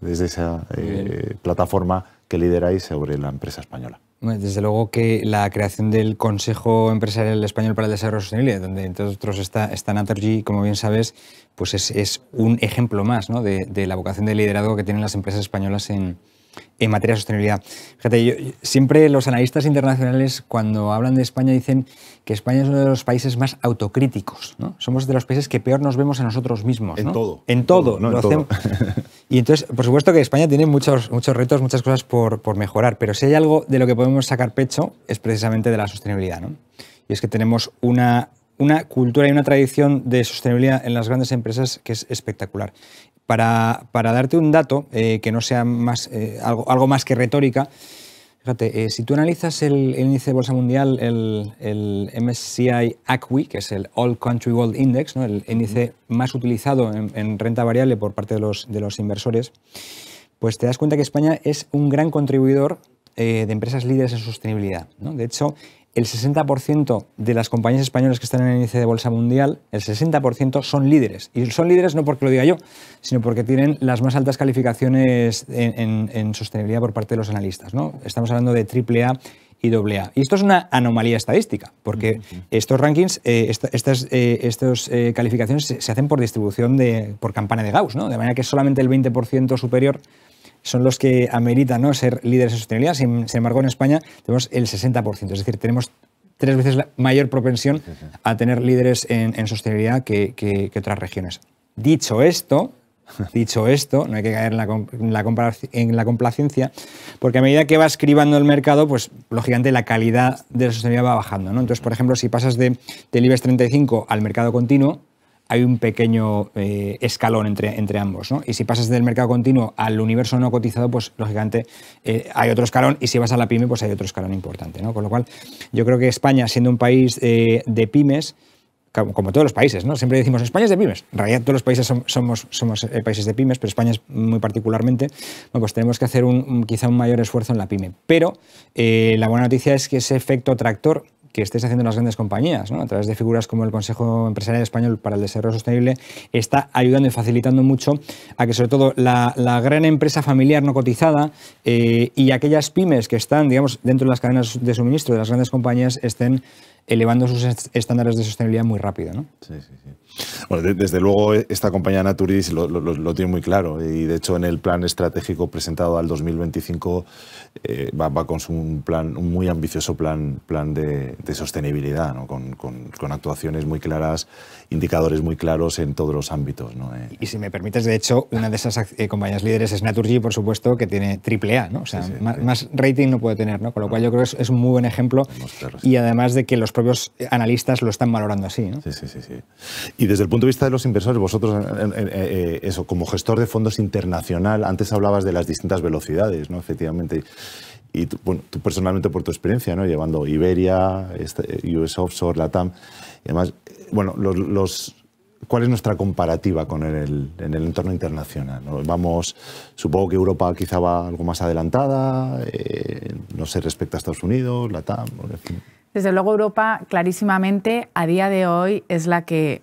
esa eh, plataforma que lideráis sobre la empresa española. Desde luego que la creación del Consejo Empresarial Español para el Desarrollo Sostenible, donde entre otros está, está Naturgy, como bien sabes, pues es, es un ejemplo más ¿no? de, de, la vocación de liderazgo que tienen las empresas españolas en, en materia de sostenibilidad. Fíjate, siempre los analistas internacionales cuando hablan de España dicen que España es uno de los países más autocríticos. ¿no? Somos de los países que peor nos vemos a nosotros mismos. En todo. En todo. lo en Todo. Y entonces, por supuesto que España tiene muchos, muchos retos, muchas cosas por, por, mejorar, pero si hay algo de lo que podemos sacar pecho es precisamente de la sostenibilidad. ¿no? Y es que tenemos una una cultura y una tradición de sostenibilidad en las grandes empresas que es espectacular. Para, darte un dato eh, que no sea más, eh, algo, más que retórica, fíjate, eh, si tú analizas el, índice de bolsa mundial, el, MSCI ACWI, que es el All Country World Index, el índice más utilizado en, renta variable por parte de los, inversores, pues te das cuenta que España es un gran contribuidor de empresas líderes en sostenibilidad. De hecho, el 60% de las compañías españolas que están en el índice de bolsa mundial, el 60% son líderes. Y son líderes no porque lo diga yo, sino porque tienen las más altas calificaciones en, sostenibilidad por parte de los analistas. ¿no? Estamos hablando de AAA y AA. Y esto es una anomalía estadística, porque estos rankings, eh, estas eh, eh, calificaciones se, hacen por distribución, de, por campana de Gauss, ¿no? de manera que solamente el 20% superior son los que ameritan ¿no? ser líderes en sostenibilidad. Sin, embargo, en España tenemos el 60%, es decir, tenemos tres veces mayor propensión a tener líderes en, sostenibilidad que, otras regiones. Dicho esto, (laughs) dicho esto, no hay que caer en la, complacencia, porque a medida que va escribando el mercado, pues lógicamente la calidad de la sostenibilidad va bajando. Entonces, por ejemplo, si pasas de, del IBEX 35 al mercado continuo, hay un pequeño eh, escalón entre, entre ambos. Y si pasas del mercado continuo al universo no cotizado, pues lógicamente eh, hay otro escalón y si vas a la pyme, pues hay otro escalón importante. ¿no? Con lo cual, yo creo que España, siendo un país eh, de pymes, como, todos los países, ¿no? Siempre decimos, España es de pymes. En realidad todos los países somos, somos países de pymes, pero España es muy particularmente, bueno, pues tenemos que hacer un, quizá un mayor esfuerzo en la pyme. Pero la buena noticia es que ese efecto tractor que estés haciendo las grandes compañías, ¿no? a través de figuras como el Consejo Empresarial Español para el Desarrollo Sostenible, está ayudando y facilitando mucho a que sobre todo la, gran empresa familiar no cotizada eh, y aquellas pymes que están, digamos, dentro de las cadenas de suministro de las grandes compañías estén elevando sus estándares de sostenibilidad muy rápido. ¿no? desde luego eh, esta compañía Naturis lo, tiene muy claro y de hecho en el plan estratégico presentado al 2025 eh, va, va, con un plan un muy ambicioso plan, plan de, sostenibilidad, con actuaciones muy claras indicadores muy claros en todos los ámbitos. ¿no? Eh, y si me permites, de hecho, una de esas eh, compañías líderes es Naturgy, por supuesto, que tiene triple A, ¿no? o sea, más, rating no puede tener, ¿no? con lo cual ah. yo creo que es, un muy buen ejemplo y además de que los propios eh, analistas lo están valorando así. ¿no? Sí, sí, sí, Y desde el punto de vista de los inversores, vosotros, eso, como gestor de fondos internacional, antes hablabas de las distintas velocidades, ¿no? efectivamente y tú, bueno, tú personalmente por tu experiencia, ¿no? llevando Iberia, este, US Offshore, Latam, y además, bueno, los, ¿Cuál es nuestra comparativa con el, en el entorno internacional? Vamos, supongo que Europa quizá va algo más adelantada, eh, no sé, respecto a Estados Unidos, Latam... Desde luego Europa clarísimamente a día de hoy es la que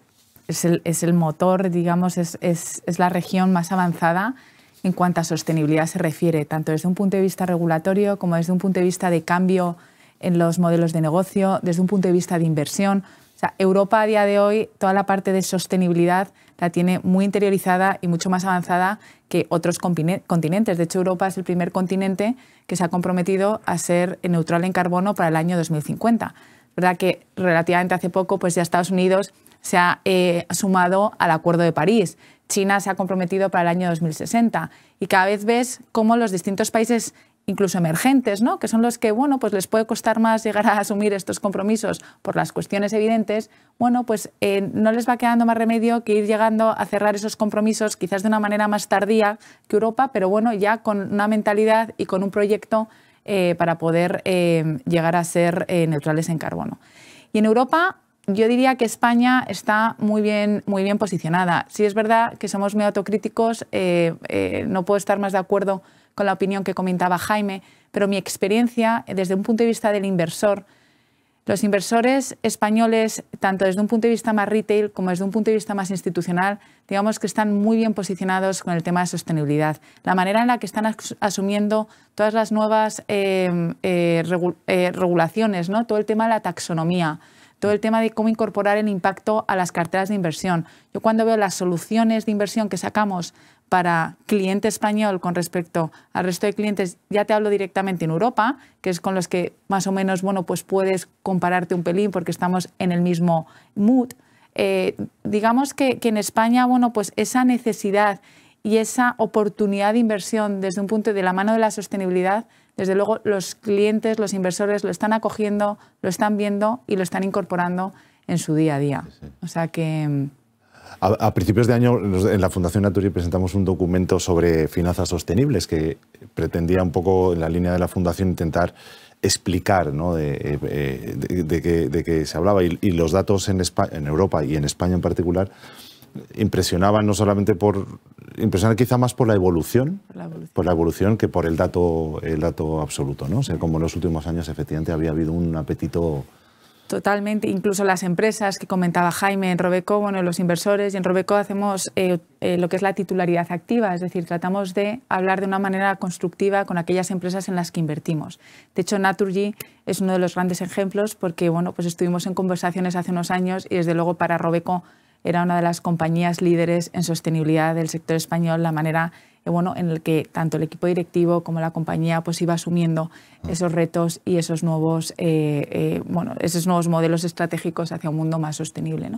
es el, es el motor, digamos, es, es, es, la región más avanzada en cuanto a sostenibilidad se refiere, tanto desde un punto de vista regulatorio como desde un punto de vista de cambio en los modelos de negocio, desde un punto de vista de inversión. sea, Europa a día de hoy, toda la parte de sostenibilidad la tiene muy interiorizada y mucho más avanzada que otros continentes. De hecho, Europa es el primer continente que se ha comprometido a ser neutral en carbono para el año 2050. ¿Verdad que relativamente hace poco, pues ya Estados Unidos se ha eh, sumado al Acuerdo de París China se ha comprometido para el año 2060. Y cada vez ves cómo los distintos países incluso emergentes, ¿no? que son los que bueno, pues les puede costar más llegar a asumir estos compromisos por las cuestiones evidentes, bueno, pues eh, no les va quedando más remedio que ir llegando a cerrar esos compromisos quizás de una manera más tardía que Europa, pero bueno, ya con una mentalidad y con un proyecto eh, para poder eh, llegar a ser neutrales en carbono. Y en Europa yo diría que España está muy bien, muy bien posicionada. Si es verdad que somos muy autocríticos, eh, eh, no puedo estar más de acuerdo con la opinión que comentaba Jaime, pero mi experiencia eh, desde un punto de vista del inversor, los inversores españoles, tanto desde un punto de vista más retail como desde un punto de vista más institucional, digamos que están muy bien posicionados con el tema de sostenibilidad. La manera en la que están asumiendo todas las nuevas regulaciones, ¿no? todo el tema de la taxonomía todo el tema de cómo incorporar el impacto a las carteras de inversión. Yo cuando veo las soluciones de inversión que sacamos para cliente español con respecto al resto de clientes, ya te hablo directamente en Europa, que es con los que más o menos bueno, pues puedes compararte un pelín porque estamos en el mismo mood. Eh, digamos que, en España, bueno, pues esa necesidad y esa oportunidad de inversión desde un punto de la mano de la sostenibilidad desde luego los clientes, los inversores lo están acogiendo, lo están viendo y lo están incorporando en su día a día. O sea que... Mm, a, principios de año en la Fundación Naturi presentamos un documento sobre finanzas sostenibles que pretendía un poco en la línea de la Fundación intentar explicar de, eh, eh, qué se hablaba y, los datos en, en Europa y en España en particular impresionaban no solamente por quizá más por la evolución, por la evolución, que por el dato el dato absoluto, ¿no? O como en los últimos años efectivamente había habido un apetito Totalmente, incluso las empresas que comentaba Jaime en Robeco, bueno, los inversores, y en Robeco hacemos eh, eh, lo que es la titularidad activa, es decir, tratamos de hablar de una manera constructiva con aquellas empresas en las que invertimos. De hecho, Naturgy es uno de los grandes ejemplos porque, bueno, pues estuvimos en conversaciones hace unos años y desde luego para Robeco era una de las compañías líderes en sostenibilidad del sector español, la manera eh, bueno, en la que tanto el equipo directivo como la compañía pues, iba asumiendo mm. esos retos y esos nuevos, eh, eh, bueno, esos nuevos modelos estratégicos hacia un mundo más sostenible.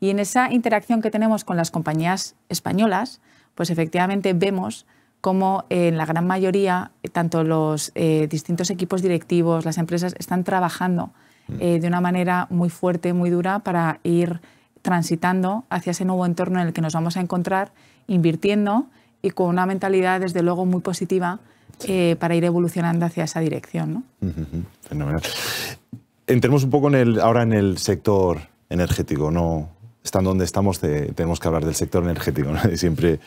Y en esa interacción que tenemos con las compañías españolas, pues efectivamente vemos cómo en la gran mayoría, tanto los distintos equipos directivos, las empresas, están trabajando mm. de una manera muy fuerte, muy dura para ir transitando hacia ese nuevo entorno en el que nos vamos a encontrar, invirtiendo y con una mentalidad, desde luego, muy positiva eh, para ir evolucionando hacia esa dirección. ¿no? Fenomenal. Entremos un poco ahora en el sector energético. No estando donde estamos, tenemos que hablar del sector energético. ¿no? (laughs) Siempre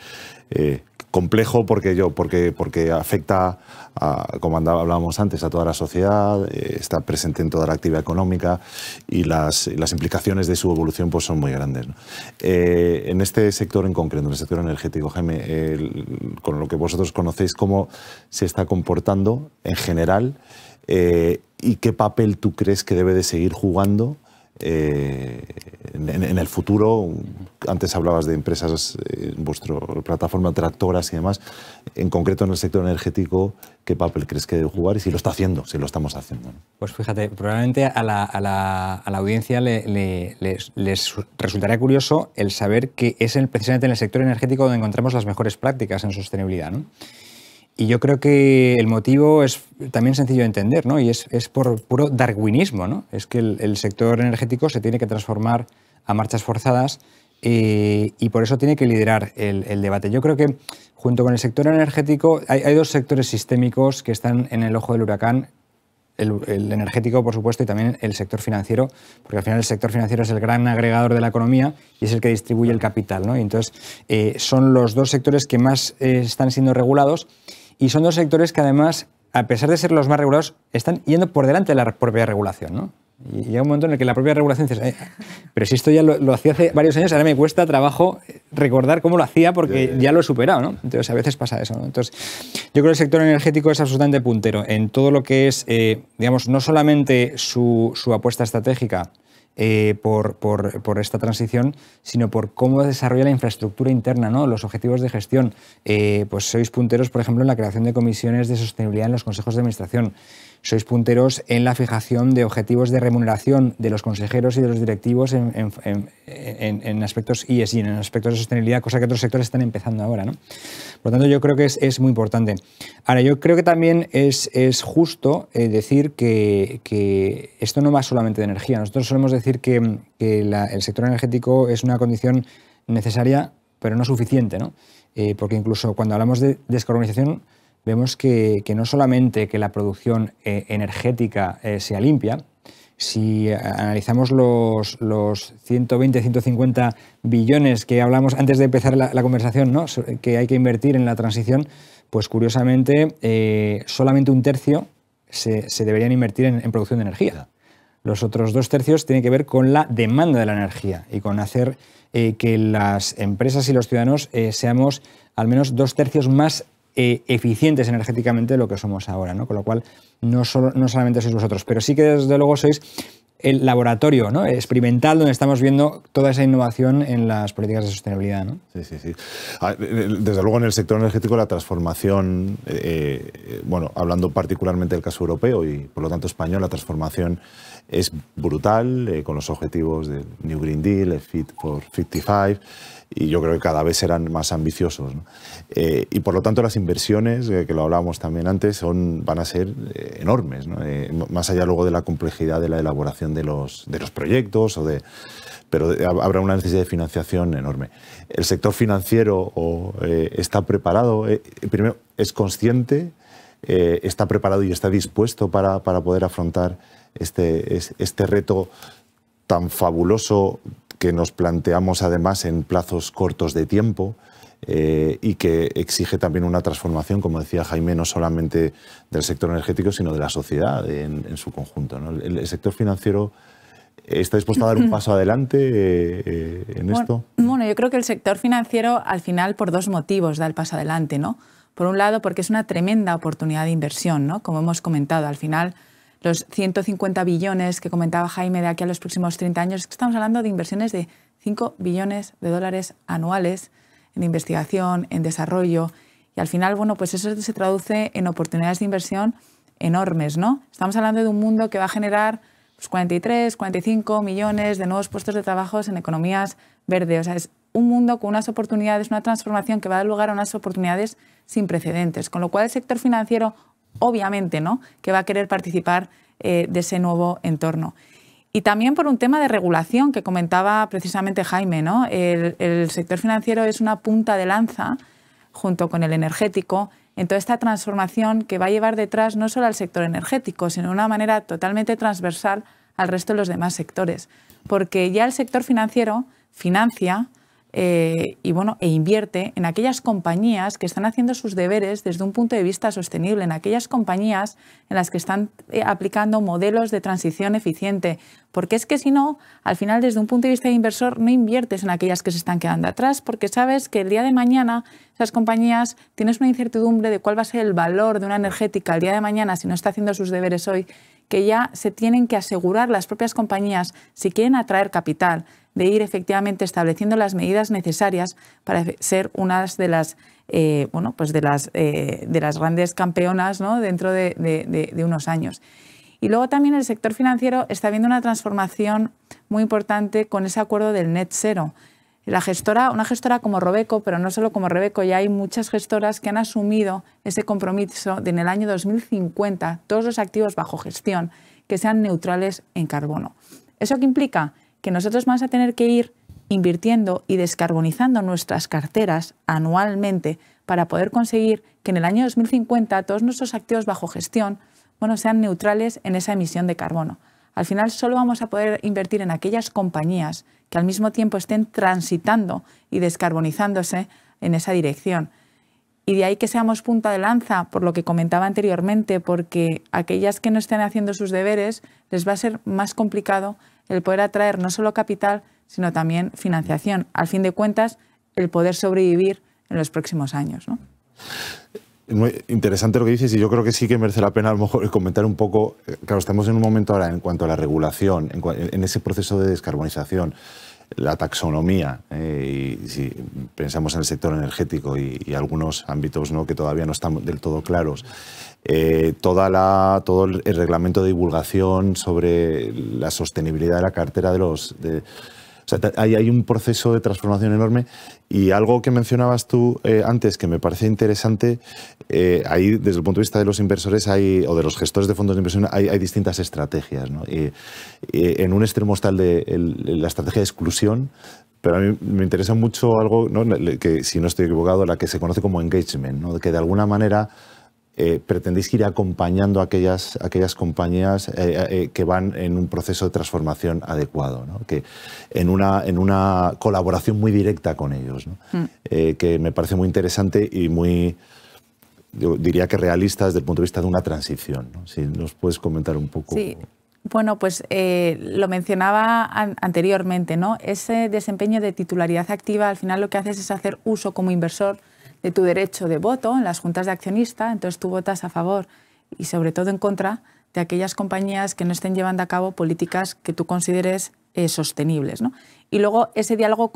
eh, complejo porque yo, porque, porque afecta, a, como hablábamos antes, a toda la sociedad, eh, está presente en toda la actividad económica y las, implicaciones de su evolución pues, son muy grandes. Eh, en este sector en concreto, en el sector energético, Jaime, con lo que vosotros conocéis, ¿cómo se está comportando en general eh, y qué papel tú crees que debe de seguir jugando? Eh, en, el futuro, antes hablabas de empresas, eh, en vuestra plataforma tractoras y demás, en concreto en el sector energético, ¿qué papel crees que debe jugar y si lo está haciendo, si lo estamos haciendo? Pues fíjate, probablemente a la, audiencia les, les, resultaría curioso el saber que es el, precisamente en el sector energético donde encontramos las mejores prácticas en sostenibilidad. ¿no? Y yo creo que el motivo es también sencillo de entender, ¿no? Y es, por puro darwinismo, ¿no? Es que el, sector energético se tiene que transformar a marchas forzadas eh, y por eso tiene que liderar el, debate. Yo creo que junto con el sector energético hay, dos sectores sistémicos que están en el ojo del huracán. El, energético, por supuesto, y también el sector financiero, porque al final el sector financiero es el gran agregador de la economía y es el que distribuye el capital. ¿no? Y entonces, eh, son los dos sectores que más eh, están siendo regulados y son dos sectores que además, a pesar de ser los más regulados, están yendo por delante de la propia regulación. ¿no? Y llega un momento en el que la propia regulación dice, eh, pero si esto ya lo, hacía hace varios años, ahora me cuesta trabajo recordar cómo lo hacía porque ya lo he superado, ¿no? Entonces a veces pasa eso, Entonces yo creo que el sector energético es absolutamente puntero en todo lo que es, eh, digamos, no solamente su, su apuesta estratégica, eh, por, por, esta transición, sino por cómo desarrolla la infraestructura interna, ¿no? los objetivos de gestión. Eh, pues sois punteros, por ejemplo, en la creación de comisiones de sostenibilidad en los consejos de administración sois punteros en la fijación de objetivos de remuneración de los consejeros y de los directivos en, en, en, aspectos ESG, en aspectos de sostenibilidad, cosa que otros sectores están empezando ahora. ¿no? Por lo tanto, yo creo que es, muy importante. Ahora, yo creo que también es, es justo eh, decir que, esto no va solamente de energía. Nosotros solemos decir que, el sector energético es una condición necesaria, pero no suficiente, ¿no? Eh, porque incluso cuando hablamos de descarbonización, vemos que, no solamente que la producción eh, energética eh, sea limpia, si eh, analizamos los, 120, 150 billones que hablamos antes de empezar la, conversación, que hay que invertir en la transición, pues curiosamente solamente un tercio se, deberían invertir en, producción de energía. Los otros dos tercios tienen que ver con la demanda de la energía y con hacer que las empresas y los ciudadanos seamos al menos dos tercios más eh, eficientes energéticamente lo que somos ahora, ¿no? Con lo cual, no, no solamente sois vosotros, pero sí que desde luego sois el laboratorio experimental donde estamos viendo toda esa innovación en las políticas de sostenibilidad. Sí, sí, sí. Ah, eh, eh, desde luego en el sector energético la transformación, bueno, hablando particularmente del caso europeo y por lo tanto español, la transformación es brutal con los objetivos del New Green Deal, el Fit for 55 y yo creo que cada vez serán más ambiciosos. Eh, y por lo tanto las inversiones, eh, que lo hablábamos también antes, son, van a ser eh, enormes, más allá luego de la complejidad de la elaboración de los, de los proyectos o de pero habrá una necesidad de financiación enorme. ¿El sector financiero está preparado? primero, ¿es consciente? ¿Está preparado y está dispuesto para, poder afrontar este, este reto tan fabuloso que nos planteamos además en plazos cortos de tiempo eh, y que exige también una transformación, como decía Jaime, no solamente del sector energético, sino de la sociedad en, su conjunto. El, sector financiero... ¿Está dispuesto a dar un (clears throat) paso adelante eh, eh, en esto? Bueno, yo creo que el sector financiero al final por dos motivos da el paso adelante, ¿no? Por un lado, porque es una tremenda oportunidad de inversión, ¿no? Como hemos comentado, al final los 150 billones que comentaba Jaime de aquí a los próximos 30 años, estamos hablando de inversiones de 5 billones de dólares anuales en investigación, en desarrollo, y al final, bueno, pues eso se traduce en oportunidades de inversión enormes, ¿no? Estamos hablando de un mundo que va a generar 43, pues, 45 millones de nuevos puestos de trabajo en economías verdes. O sea, es un mundo con unas oportunidades, una transformación que va a dar lugar a unas oportunidades sin precedentes. Con lo cual, el sector financiero obviamente, ¿no? que va a querer participar eh, de ese nuevo entorno. Y también por un tema de regulación que comentaba precisamente Jaime. ¿no? El, el sector financiero es una punta de lanza junto con el energético en toda esta transformación que va a llevar detrás no solo al sector energético, sino de una manera totalmente transversal al resto de los demás sectores. Porque ya el sector financiero financia eh, y bueno, e invierte en aquellas compañías que están haciendo sus deberes desde un punto de vista sostenible, en aquellas compañías en las que están eh, aplicando modelos de transición eficiente, porque es que si no, al final desde un punto de vista de inversor no inviertes en aquellas que se están quedando atrás, porque sabes que el día de mañana esas compañías tienes una incertidumbre de cuál va a ser el valor de una energética el día de mañana si no está haciendo sus deberes hoy que ya se tienen que asegurar las propias compañías si quieren atraer capital de ir efectivamente estableciendo las medidas necesarias para ser unas de las eh, bueno pues de las eh, de las grandes campeonas dentro de, de unos años. Y luego también el sector financiero está viendo una transformación muy importante con ese acuerdo del net cero. La gestora, una gestora como Robeco, pero no solo como Robeco, ya hay muchas gestoras que han asumido ese compromiso de en el año 2050 todos los activos bajo gestión que sean neutrales en carbono. ¿Eso qué implica? Que nosotros vamos a tener que ir invirtiendo y descarbonizando nuestras carteras anualmente para poder conseguir que en el año 2050 todos nuestros activos bajo gestión bueno, sean neutrales en esa emisión de carbono. Al final solo vamos a poder invertir en aquellas compañías que al mismo tiempo estén transitando y descarbonizándose en esa dirección. Y de ahí que seamos punta de lanza, por lo que comentaba anteriormente, porque aquellas que no estén haciendo sus deberes les va a ser más complicado el poder atraer no solo capital, sino también financiación. Al fin de cuentas, el poder sobrevivir en los próximos años. ¿no? Muy interesante lo que dices y yo creo que sí que merece la pena a lo mejor comentar un poco, eh, claro, estamos en un momento ahora en cuanto a la regulación, en, ese proceso de descarbonización, la taxonomía, eh, y si pensamos en el sector energético y, algunos ámbitos que todavía no están del todo claros, eh, toda la, todo el reglamento de divulgación sobre la sostenibilidad de la cartera de los... De, hay, un proceso de transformación enorme y algo que mencionabas tú eh, antes que me parece interesante, eh, ahí desde el punto de vista de los inversores hay, o de los gestores de fondos de inversión hay, distintas estrategias. ¿no? en un extremo está la estrategia de exclusión, pero a mí me interesa mucho algo que, si no estoy equivocado, la que se conoce como engagement, ¿no? que de alguna manera eh, pretendéis ir acompañando a aquellas, aquellas compañías eh, eh, que van en un proceso de transformación adecuado, que en, una, en una colaboración muy directa con ellos, mm. que me parece muy interesante y muy, yo diría que realista desde el punto de vista de una transición. Si nos puedes comentar un poco. Sí. Bueno, pues lo mencionaba anteriormente, ¿no? Ese desempeño de titularidad activa, al final lo que haces es hacer uso como inversor de tu derecho de voto en las juntas de accionista, entonces tú votas a favor y sobre todo en contra de aquellas compañías que no estén llevando a cabo políticas que tú consideres eh, sostenibles. Y luego ese diálogo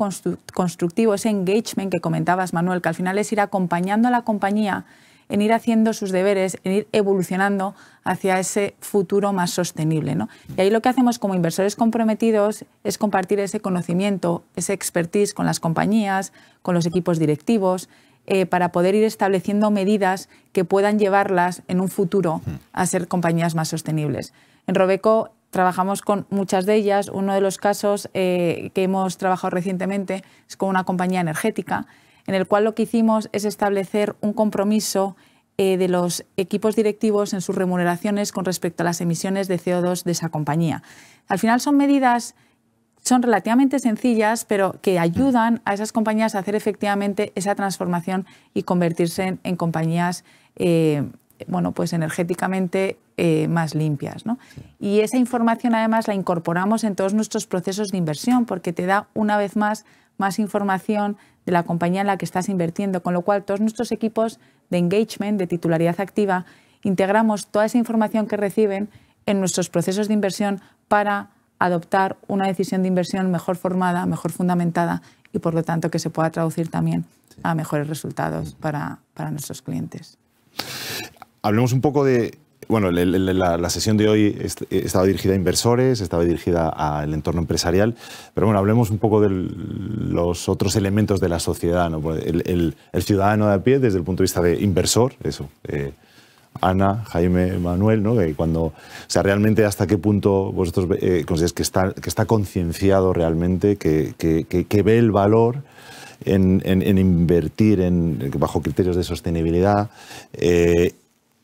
constructivo, ese engagement que comentabas, Manuel, que al final es ir acompañando a la compañía en ir haciendo sus deberes, en ir evolucionando hacia ese futuro más sostenible. Y ahí lo que hacemos como inversores comprometidos es compartir ese conocimiento, ese expertise con las compañías, con los equipos directivos, eh, para poder ir estableciendo medidas que puedan llevarlas en un futuro hmm. a ser compañías más sostenibles. En Robeco trabajamos con muchas de ellas. Uno de los casos eh, que hemos trabajado recientemente es con una compañía energética, en el cual lo que hicimos es establecer un compromiso eh, de los equipos directivos en sus remuneraciones con respecto a las emisiones de CO2 de esa compañía. Al final son medidas son relativamente sencillas, pero que ayudan a esas compañías a hacer efectivamente esa transformación y convertirse en, compañías eh, bueno, pues energéticamente eh, más limpias. Y esa información además la incorporamos en todos nuestros procesos de inversión porque te da una vez más más información de la compañía en la que estás invirtiendo, con lo cual todos nuestros equipos de engagement, de titularidad activa, integramos toda esa información que reciben en nuestros procesos de inversión para adoptar una decisión de inversión mejor formada, mejor fundamentada y por lo tanto que se pueda traducir también a mejores resultados mm. para, nuestros clientes. Hablemos un poco de... Bueno, la, sesión de hoy estaba dirigida a inversores, estaba dirigida al entorno empresarial, pero bueno, hablemos un poco de los otros elementos de la sociedad. El, ciudadano de a pie desde el punto de vista de inversor, eso, eh, Ana, Jaime, Manuel, ¿no? cuando, o sea, realmente hasta qué punto vosotros eh, que está, que está concienciado realmente, que, ve el valor en, invertir en, bajo criterios de sostenibilidad eh,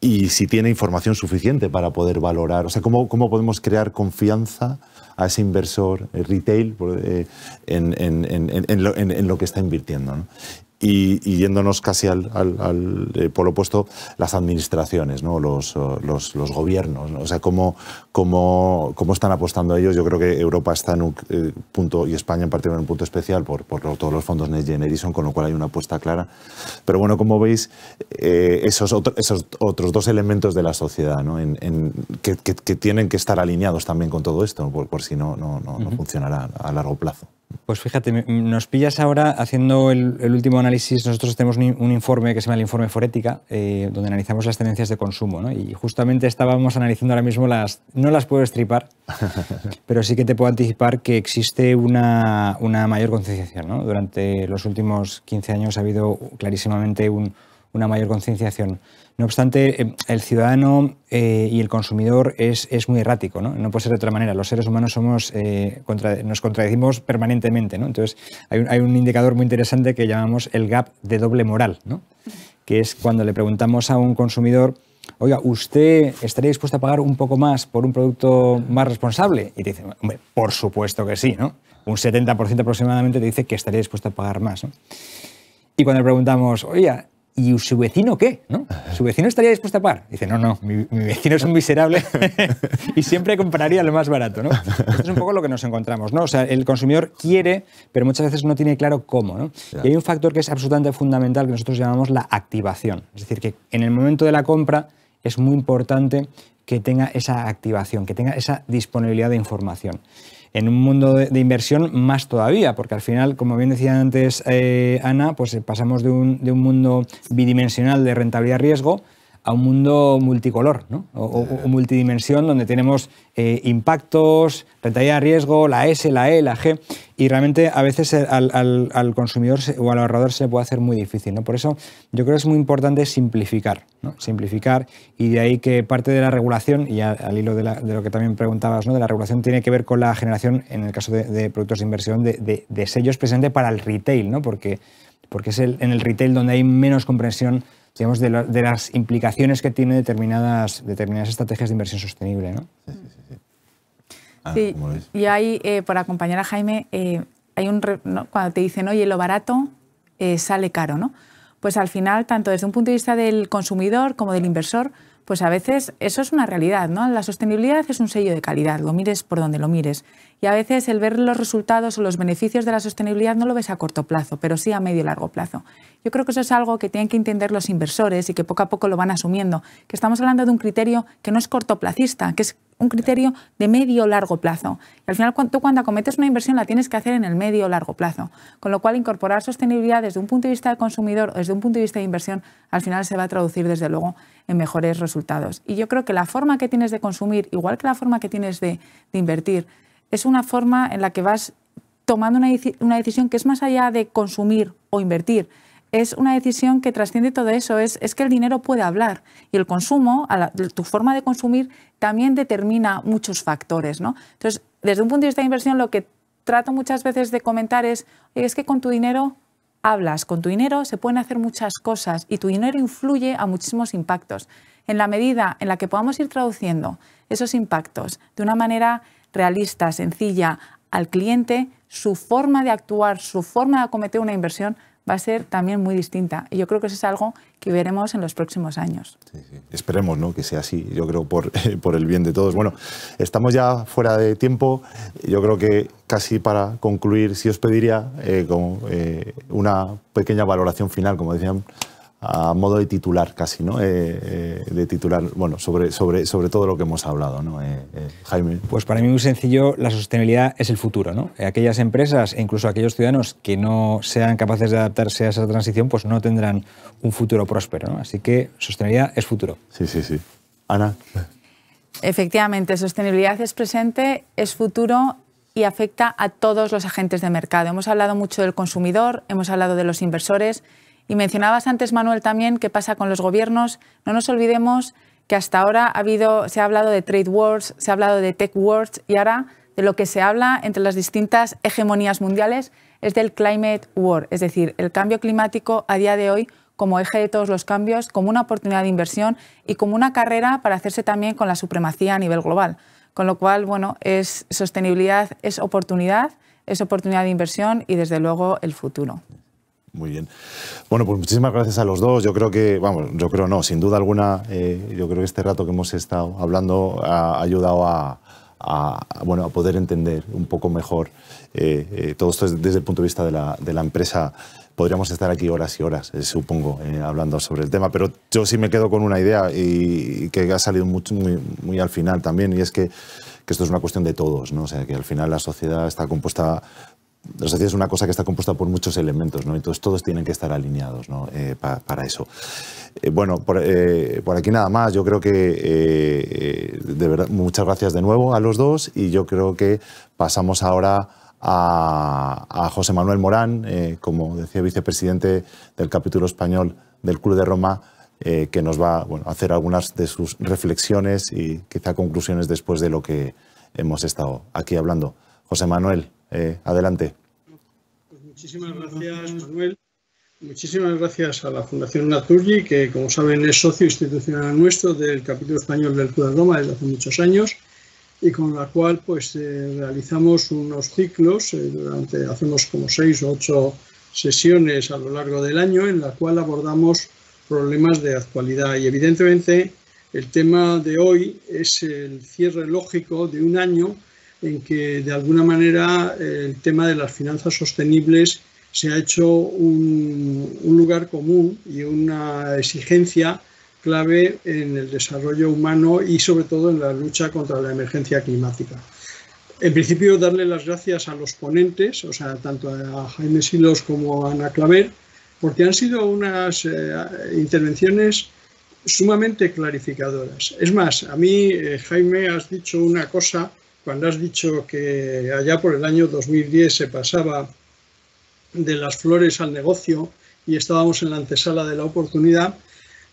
y si tiene información suficiente para poder valorar. O sea, ¿cómo, podemos crear confianza a ese inversor retail eh, en, lo, que está invirtiendo? ¿no? y, yéndonos casi al, al, al eh, por lo opuesto, las administraciones, ¿no? los, los, los gobiernos. O sea, cómo, cómo, cómo, están apostando ellos. Yo creo que Europa está en un eh, punto, y España en particular, en un punto especial por, por todos los fondos Next Generation, con lo cual hay una apuesta clara. Pero bueno, como veis, eh, esos, esos otros dos elementos de la sociedad ¿no? en, que, que, tienen que estar alineados también con todo esto, por, si no, no, no, funcionará a largo plazo. Pues fíjate, nos pillas ahora haciendo el, último análisis. Nosotros tenemos un, informe que se llama el informe Forética, eh, donde analizamos las tendencias de consumo. ¿no? Y justamente estábamos analizando ahora mismo las. No las puedo estripar, (laughs) pero sí que te puedo anticipar que existe una, mayor concienciación. Durante los últimos 15 años ha habido clarísimamente una mayor concienciación no obstante, eh, el ciudadano eh, y el consumidor es, muy errático, ¿no? ¿no? puede ser de otra manera. Los seres humanos somos, eh, nos contradecimos permanentemente, ¿no? Entonces, hay un, indicador muy interesante que llamamos el gap de doble moral, ¿no? Que es cuando le preguntamos a un consumidor, oiga, ¿usted estaría dispuesto a pagar un poco más por un producto más responsable? Y te dice, hombre, por supuesto que sí, ¿no? Un 70% aproximadamente te dice que estaría dispuesto a pagar más, Y cuando le preguntamos, oiga, ¿y su vecino qué? ¿No? ¿Su vecino estaría dispuesto a pagar? Dice, no, no, mi, vecino es un miserable (laughs) y siempre compraría lo más barato. ¿no? Esto es un poco lo que nos encontramos. ¿no? sea, el consumidor quiere, pero muchas veces no tiene claro cómo. Y hay un factor que es absolutamente fundamental que nosotros llamamos la activación. Es decir, que en el momento de la compra es muy importante que tenga esa activación, que tenga esa disponibilidad de información en un mundo de, inversión más todavía, porque al final, como bien decía antes eh, Ana, pues eh, pasamos de un, de un mundo bidimensional de rentabilidad-riesgo a un mundo multicolor ¿no? o, eh. multidimensión donde tenemos eh, impactos, rentabilidad de riesgo, la S, la E, la G, y realmente a veces al, consumidor o al ahorrador se le puede hacer muy difícil. ¿no? Por eso yo creo que es muy importante simplificar, simplificar, y de ahí que parte de la regulación, y al, hilo de, lo que también preguntabas, ¿no? de la regulación tiene que ver con la generación, en el caso de, productos de inversión, de, sellos presentes para el retail, ¿no? porque, porque es el, en el retail donde hay menos comprensión digamos, de, las implicaciones que tiene determinadas, determinadas estrategias de inversión sostenible. ¿no? Sí, sí, sí. Ah, y ahí, eh, por acompañar a Jaime, eh, hay un, cuando te dicen, oye, lo barato eh, sale caro, ¿no? Pues al final, tanto desde un punto de vista del consumidor como del inversor, pues a veces eso es una realidad, ¿no? La sostenibilidad es un sello de calidad, lo mires por donde lo mires. Y a veces el ver los resultados o los beneficios de la sostenibilidad no lo ves a corto plazo, pero sí a medio y largo plazo. Yo creo que eso es algo que tienen que entender los inversores y que poco a poco lo van asumiendo, que estamos hablando de un criterio que no es cortoplacista, que es un criterio de medio y largo plazo. Y al final tú cuando acometes una inversión la tienes que hacer en el medio o largo plazo, con lo cual incorporar sostenibilidad desde un punto de vista del consumidor o desde un punto de vista de inversión al final se va a traducir desde luego en mejores resultados. Y yo creo que la forma que tienes de consumir, igual que la forma que tienes de, invertir, es una forma en la que vas tomando una, decisión que es más allá de consumir o invertir. Es una decisión que trasciende todo eso, es, que el dinero puede hablar y el consumo, a tu forma de consumir también determina muchos factores. Entonces, desde un punto de vista de inversión, lo que trato muchas veces de comentar es, es que con tu dinero hablas. Con tu dinero se pueden hacer muchas cosas y tu dinero influye a muchísimos impactos. En la medida en la que podamos ir traduciendo esos impactos de una manera realista, sencilla, al cliente, su forma de actuar, su forma de acometer una inversión va a ser también muy distinta. Y yo creo que eso es algo que veremos en los próximos años. Esperemos ¿no? que sea así, yo creo, por, (laughs) por el bien de todos. Bueno, estamos ya fuera de tiempo. Yo creo que casi para concluir, si os pediría eh, eh, una pequeña valoración final, como decían a modo de titular casi, ¿no? Eh, eh, de titular, bueno, sobre, sobre, sobre todo lo que hemos hablado, ¿no? Eh, Jaime. Pues para mí muy sencillo, la sostenibilidad es el futuro, ¿no? Aquellas empresas e incluso aquellos ciudadanos que no sean capaces de adaptarse a esa transición, pues no tendrán un futuro próspero, ¿no? Así que sostenibilidad es futuro. Sí, sí, sí. Ana. Efectivamente, sostenibilidad es presente, es futuro y afecta a todos los agentes de mercado. Hemos hablado mucho del consumidor, hemos hablado de los inversores, y mencionabas antes, Manuel, también qué pasa con los gobiernos. No nos olvidemos que hasta ahora ha habido, se ha hablado de trade wars, se ha hablado de tech wars y ahora de lo que se habla entre las distintas hegemonías mundiales es del climate war, es decir, el cambio climático a día de hoy como eje de todos los cambios, como una oportunidad de inversión y como una carrera para hacerse también con la supremacía a nivel global. Con lo cual, bueno, es sostenibilidad, es oportunidad, es oportunidad de inversión y desde luego el futuro. Muy bien. Bueno, pues muchísimas gracias a los dos. Yo creo que, vamos, yo creo no, sin duda alguna, eh, yo creo que este rato que hemos estado hablando ha ayudado a, bueno, a poder entender un poco mejor eh, eh, todo esto desde el punto de vista de la, empresa. Podríamos estar aquí horas y horas, supongo, hablando sobre el tema, pero yo sí me quedo con una idea y, que ha salido mucho, muy, al final también, y es que, que, esto es una cuestión de todos, ¿no? O sea, que al final la sociedad está compuesta la es una cosa que está compuesta por muchos elementos, ¿no? entonces todos tienen que estar alineados eh, para eso. Eh, bueno, eh, por, aquí nada más, yo creo que de verdad, muchas gracias de nuevo a los dos y yo creo que pasamos ahora a, José Manuel Morán, como decía vicepresidente del capítulo español del Club de Roma. que nos va a hacer algunas de sus reflexiones y quizá conclusiones después de lo que hemos estado aquí hablando. José Manuel, eh, adelante. Pues muchísimas gracias, Manuel. Muchísimas gracias a la Fundación Naturgi, que como saben es socio institucional nuestro del capítulo español del Club de Roma desde hace muchos años y con la cual pues eh, realizamos unos ciclos, eh, durante hacemos como seis o ocho sesiones a lo largo del año en la cual abordamos problemas de actualidad y evidentemente el tema de hoy es el cierre lógico de un año en que de alguna manera el tema de las finanzas sostenibles se ha hecho un, lugar común y una exigencia clave en el desarrollo humano y sobre todo en la lucha contra la emergencia climática. En principio, darle las gracias a los ponentes, o sea, tanto a Jaime Silos como a Ana Claver, porque han sido unas eh, intervenciones sumamente clarificadoras. Es más, a mí, eh, Jaime, has dicho una cosa cuando has dicho que allá por el año 2010 se pasaba de las flores al negocio y estábamos en la antesala de la oportunidad,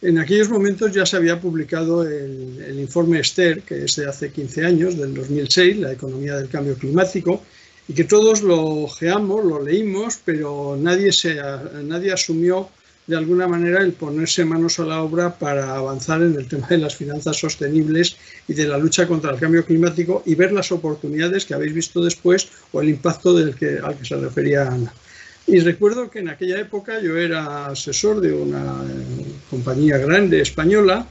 en aquellos momentos ya se había publicado el, informe Esther, que es de hace 15 años, del 2006, la economía del cambio climático, y que todos lo ojeamos, lo leímos, pero nadie, se, nadie asumió de alguna manera el ponerse manos a la obra para avanzar en el tema de las finanzas sostenibles y de la lucha contra el cambio climático y ver las oportunidades que habéis visto después o el impacto al que se refería Ana. Y recuerdo que en aquella época yo era asesor de una eh, compañía grande española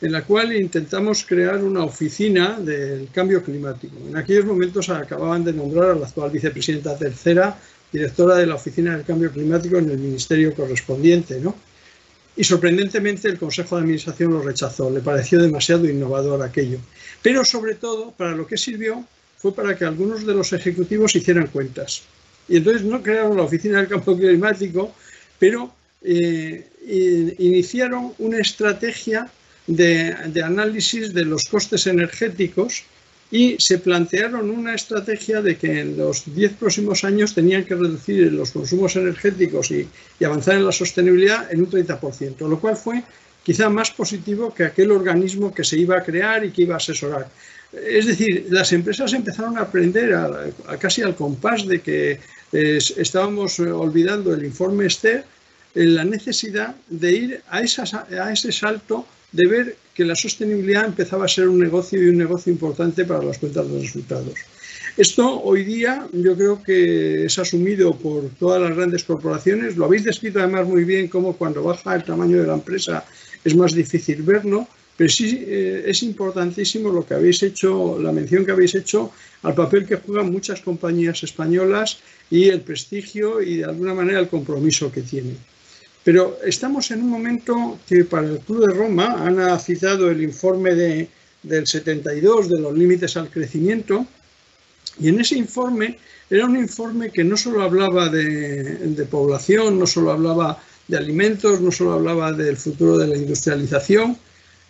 en la cual intentamos crear una oficina del cambio climático. En aquellos momentos acababan de nombrar a la actual vicepresidenta tercera, directora de la Oficina del Cambio Climático en el ministerio correspondiente, ¿no? Y sorprendentemente el Consejo de Administración lo rechazó, le pareció demasiado innovador aquello. Pero sobre todo, para lo que sirvió fue para que algunos de los ejecutivos hicieran cuentas. Y entonces no crearon la Oficina del Cambio Climático, pero eh, iniciaron una estrategia de análisis de los costes energéticos y se plantearon una estrategia de que en los 10 próximos años tenían que reducir los consumos energéticos y, avanzar en la sostenibilidad en un 30%, lo cual fue quizá más positivo que aquel organismo que se iba a crear y que iba a asesorar. Es decir, las empresas empezaron a aprender casi al compás de que estábamos eh, olvidando el informe STER, eh, la necesidad de ir a, a ese salto de ver que la sostenibilidad empezaba a ser un negocio y un negocio importante para las cuentas de resultados. Esto hoy día yo creo que es asumido por todas las grandes corporaciones. Lo habéis descrito además muy bien como cuando baja el tamaño de la empresa es más difícil verlo, pero sí eh, es importantísimo lo que habéis hecho, la mención que habéis hecho al papel que juegan muchas compañías españolas y el prestigio y de alguna manera el compromiso que tienen. Pero estamos en un momento que para el Club de Roma, han citado el informe de, del 72 de los límites al crecimiento, y en ese informe era un informe que no solo hablaba de, población, no solo hablaba de alimentos, no solo hablaba del futuro de la industrialización,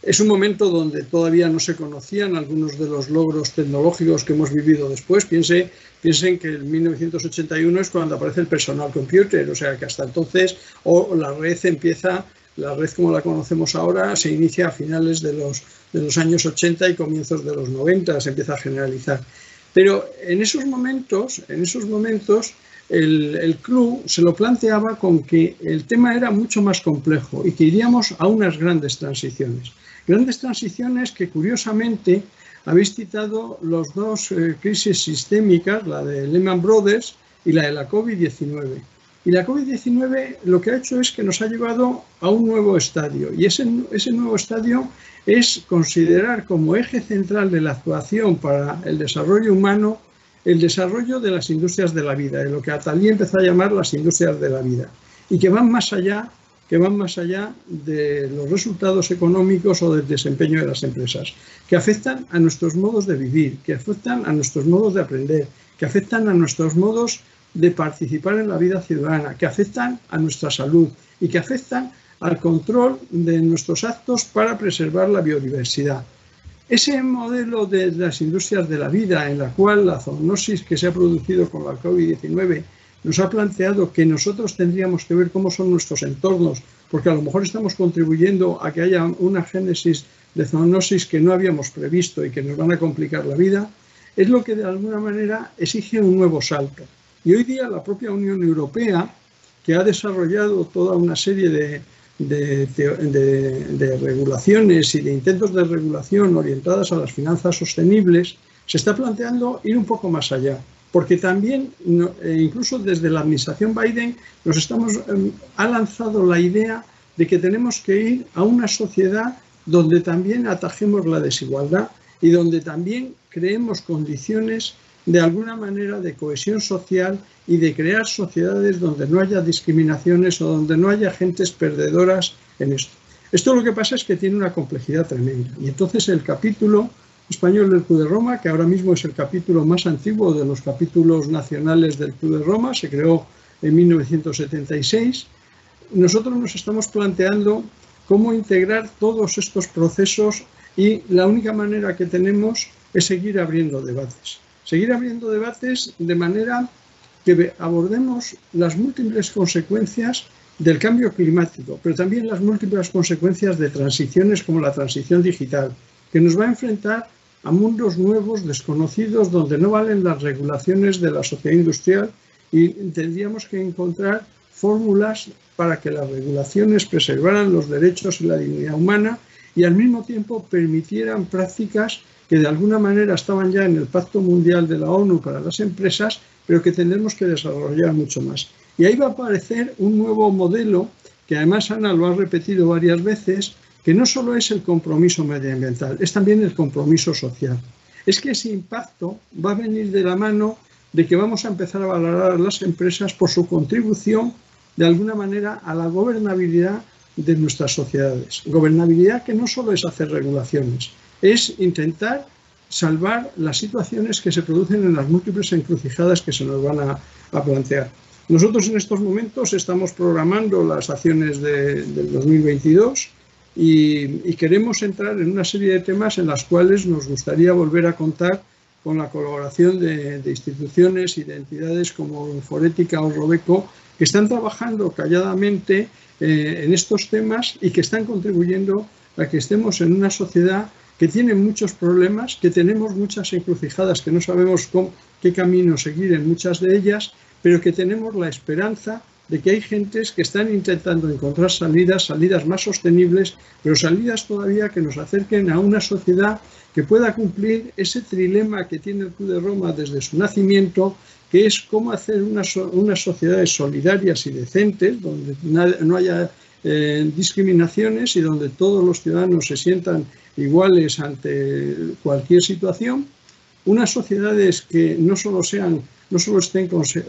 es un momento donde todavía no se conocían algunos de los logros tecnológicos que hemos vivido después. Piense Piensen que en 1981 es cuando aparece el personal computer, o sea que hasta entonces o la red empieza, la red como la conocemos ahora, se inicia a finales de los, los años 80 y comienzos de los 90, se empieza a generalizar. Pero en esos momentos, en esos momentos, el, el, club se lo planteaba con que el tema era mucho más complejo y que iríamos a unas grandes transiciones. Grandes transiciones que curiosamente habéis citado las dos eh, crisis sistémicas, la de Lehman Brothers y la de la COVID-19. Y la COVID-19 lo que ha hecho es que nos ha llevado a un nuevo estadio. Y ese, nuevo estadio es considerar como eje central de la actuación para el desarrollo humano el desarrollo de las industrias de la vida, de lo que Atalí empezó a llamar las industrias de la vida, y que van más allá que van más allá de los resultados económicos o del desempeño de las empresas, que afectan a nuestros modos de vivir, que afectan a nuestros modos de aprender, que afectan a nuestros modos de participar en la vida ciudadana, que afectan a nuestra salud y que afectan al control de nuestros actos para preservar la biodiversidad. Ese modelo de las industrias de la vida en la cual la zoonosis que se ha producido con la COVID-19 nos ha planteado que nosotros tendríamos que ver cómo son nuestros entornos, porque a lo mejor estamos contribuyendo a que haya una génesis de zoonosis que no habíamos previsto y que nos van a complicar la vida, es lo que de alguna manera exige un nuevo salto. Y hoy día la propia Unión Europea, que ha desarrollado toda una serie de, de, regulaciones y de intentos de regulación orientadas a las finanzas sostenibles, se está planteando ir un poco más allá porque también, eh, incluso desde la administración Biden, nos estamos, em, ha lanzado la idea de que tenemos que ir a una sociedad donde también atajemos la desigualdad y donde también creemos condiciones de alguna manera de cohesión social y de crear sociedades donde no haya discriminaciones o donde no haya gentes perdedoras en esto. Esto lo que pasa es que tiene una complejidad tremenda y entonces el capítulo Español del Club de Roma, que ahora mismo es el capítulo más antiguo de los capítulos nacionales del Club de Roma, se creó en 1976. Nosotros nos estamos planteando cómo integrar todos estos procesos y la única manera que tenemos es seguir abriendo debates. Seguir abriendo debates de manera que abordemos las múltiples consecuencias del cambio climático, pero también las múltiples consecuencias de transiciones como la transición digital, que nos va a enfrentar a mundos nuevos, desconocidos, donde no valen las regulaciones de la sociedad industrial y tendríamos que encontrar fórmulas para que las regulaciones preservaran los derechos y la dignidad humana y al mismo tiempo permitieran prácticas que de alguna manera estaban ya en el Pacto Mundial de la ONU para las empresas, pero que tendremos que desarrollar mucho más. Y ahí va a aparecer un nuevo modelo que además Ana lo ha repetido varias veces, que no solo es el compromiso medioambiental, es también el compromiso social. Es que ese impacto va a venir de la mano de que vamos a empezar a valorar a las empresas por su contribución, de alguna manera, a la gobernabilidad de nuestras sociedades. Gobernabilidad que no solo es hacer regulaciones, es intentar salvar las situaciones que se producen en las múltiples encrucijadas que se nos van a, plantear. Nosotros en estos momentos estamos programando las acciones de, del 2022 y, queremos entrar en una serie de temas en las cuales nos gustaría volver a contar con la colaboración de, instituciones y de entidades como Forética o Robeco, que están trabajando calladamente eh, en estos temas y que están contribuyendo a que estemos en una sociedad que tiene muchos problemas, que tenemos muchas encrucijadas, que no sabemos qué camino seguir en muchas de ellas, pero que tenemos la esperanza de que hay gentes que están intentando encontrar salidas, salidas más sostenibles, pero salidas todavía que nos acerquen a una sociedad que pueda cumplir ese trilema que tiene el Club de Roma desde su nacimiento, que es cómo hacer unas, sociedades solidarias y decentes, donde no haya eh, discriminaciones y donde todos los ciudadanos se sientan iguales ante cualquier situación, unas sociedades que no solo sean no solo estén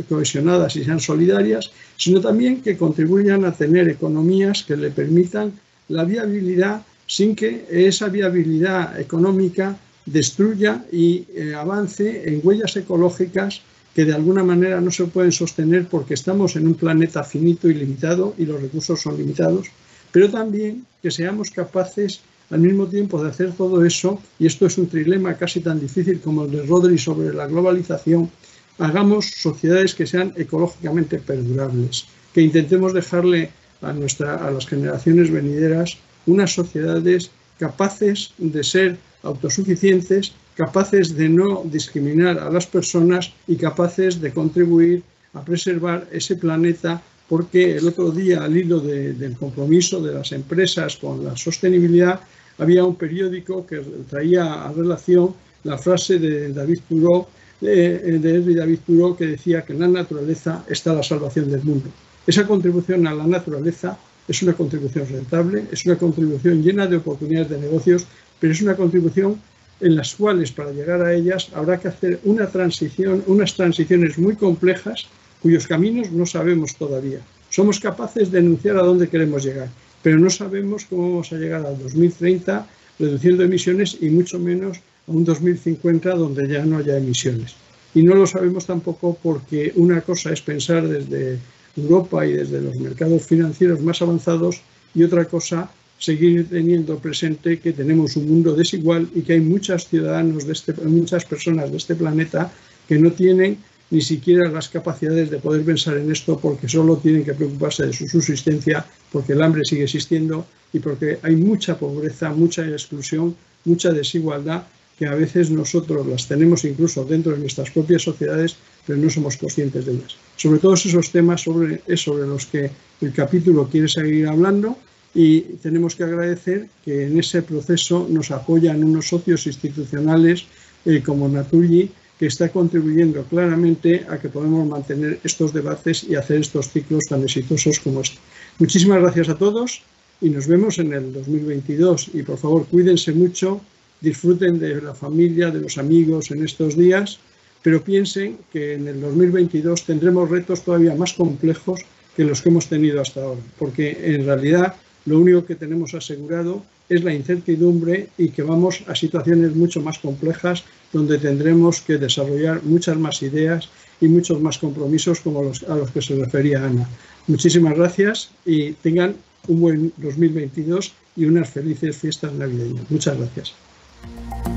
cohesionadas y sean solidarias, sino también que contribuyan a tener economías que le permitan la viabilidad sin que esa viabilidad económica destruya y eh, avance en huellas ecológicas que de alguna manera no se pueden sostener porque estamos en un planeta finito y limitado y los recursos son limitados, pero también que seamos capaces al mismo tiempo de hacer todo eso, y esto es un trilema casi tan difícil como el de Rodri sobre la globalización, hagamos sociedades que sean ecológicamente perdurables, que intentemos dejarle a, nuestra, a las generaciones venideras unas sociedades capaces de ser autosuficientes, capaces de no discriminar a las personas y capaces de contribuir a preservar ese planeta porque el otro día, al hilo del compromiso de las empresas con la sostenibilidad, había un periódico que traía a relación la frase de David Thoreau eh, de, Edwin David Thoreau que decía que en la naturaleza está la salvación del mundo. Esa contribución a la naturaleza es una contribución rentable, es una contribución llena de oportunidades de negocios, pero es una contribución en las cuales para llegar a ellas habrá que hacer una transición, unas transiciones muy complejas cuyos caminos no sabemos todavía. Somos capaces de enunciar a dónde queremos llegar, pero no sabemos cómo vamos a llegar al 2030 reduciendo emisiones y mucho menos a un 2050 donde ya no haya emisiones. Y no lo sabemos tampoco porque una cosa es pensar desde Europa y desde los mercados financieros más avanzados y otra cosa seguir teniendo presente que tenemos un mundo desigual y que hay muchas ciudadanos de este, muchas personas de este planeta que no tienen ni siquiera las capacidades de poder pensar en esto porque solo tienen que preocuparse de su subsistencia, porque el hambre sigue existiendo y porque hay mucha pobreza, mucha exclusión, mucha desigualdad que a veces nosotros las tenemos incluso dentro de nuestras propias sociedades, pero no somos conscientes de ellas. Sobre todos esos temas es sobre los que el capítulo quiere seguir hablando y tenemos que agradecer que en ese proceso nos apoyan unos socios institucionales eh, como Naturgy, que está contribuyendo claramente a que podamos mantener estos debates y hacer estos ciclos tan exitosos como este. Muchísimas gracias a todos y nos vemos en el 2022 y por favor cuídense mucho, disfruten de la familia, de los amigos en estos días, pero piensen que en el 2022 tendremos retos todavía más complejos que los que hemos tenido hasta ahora, porque en realidad lo único que tenemos asegurado es la incertidumbre y que vamos a situaciones mucho más complejas donde tendremos que desarrollar muchas más ideas y muchos más compromisos como los, a los que se refería Ana. Muchísimas gracias y tengan un buen 2022 y unas felices fiestas navideñas. Muchas gracias. you.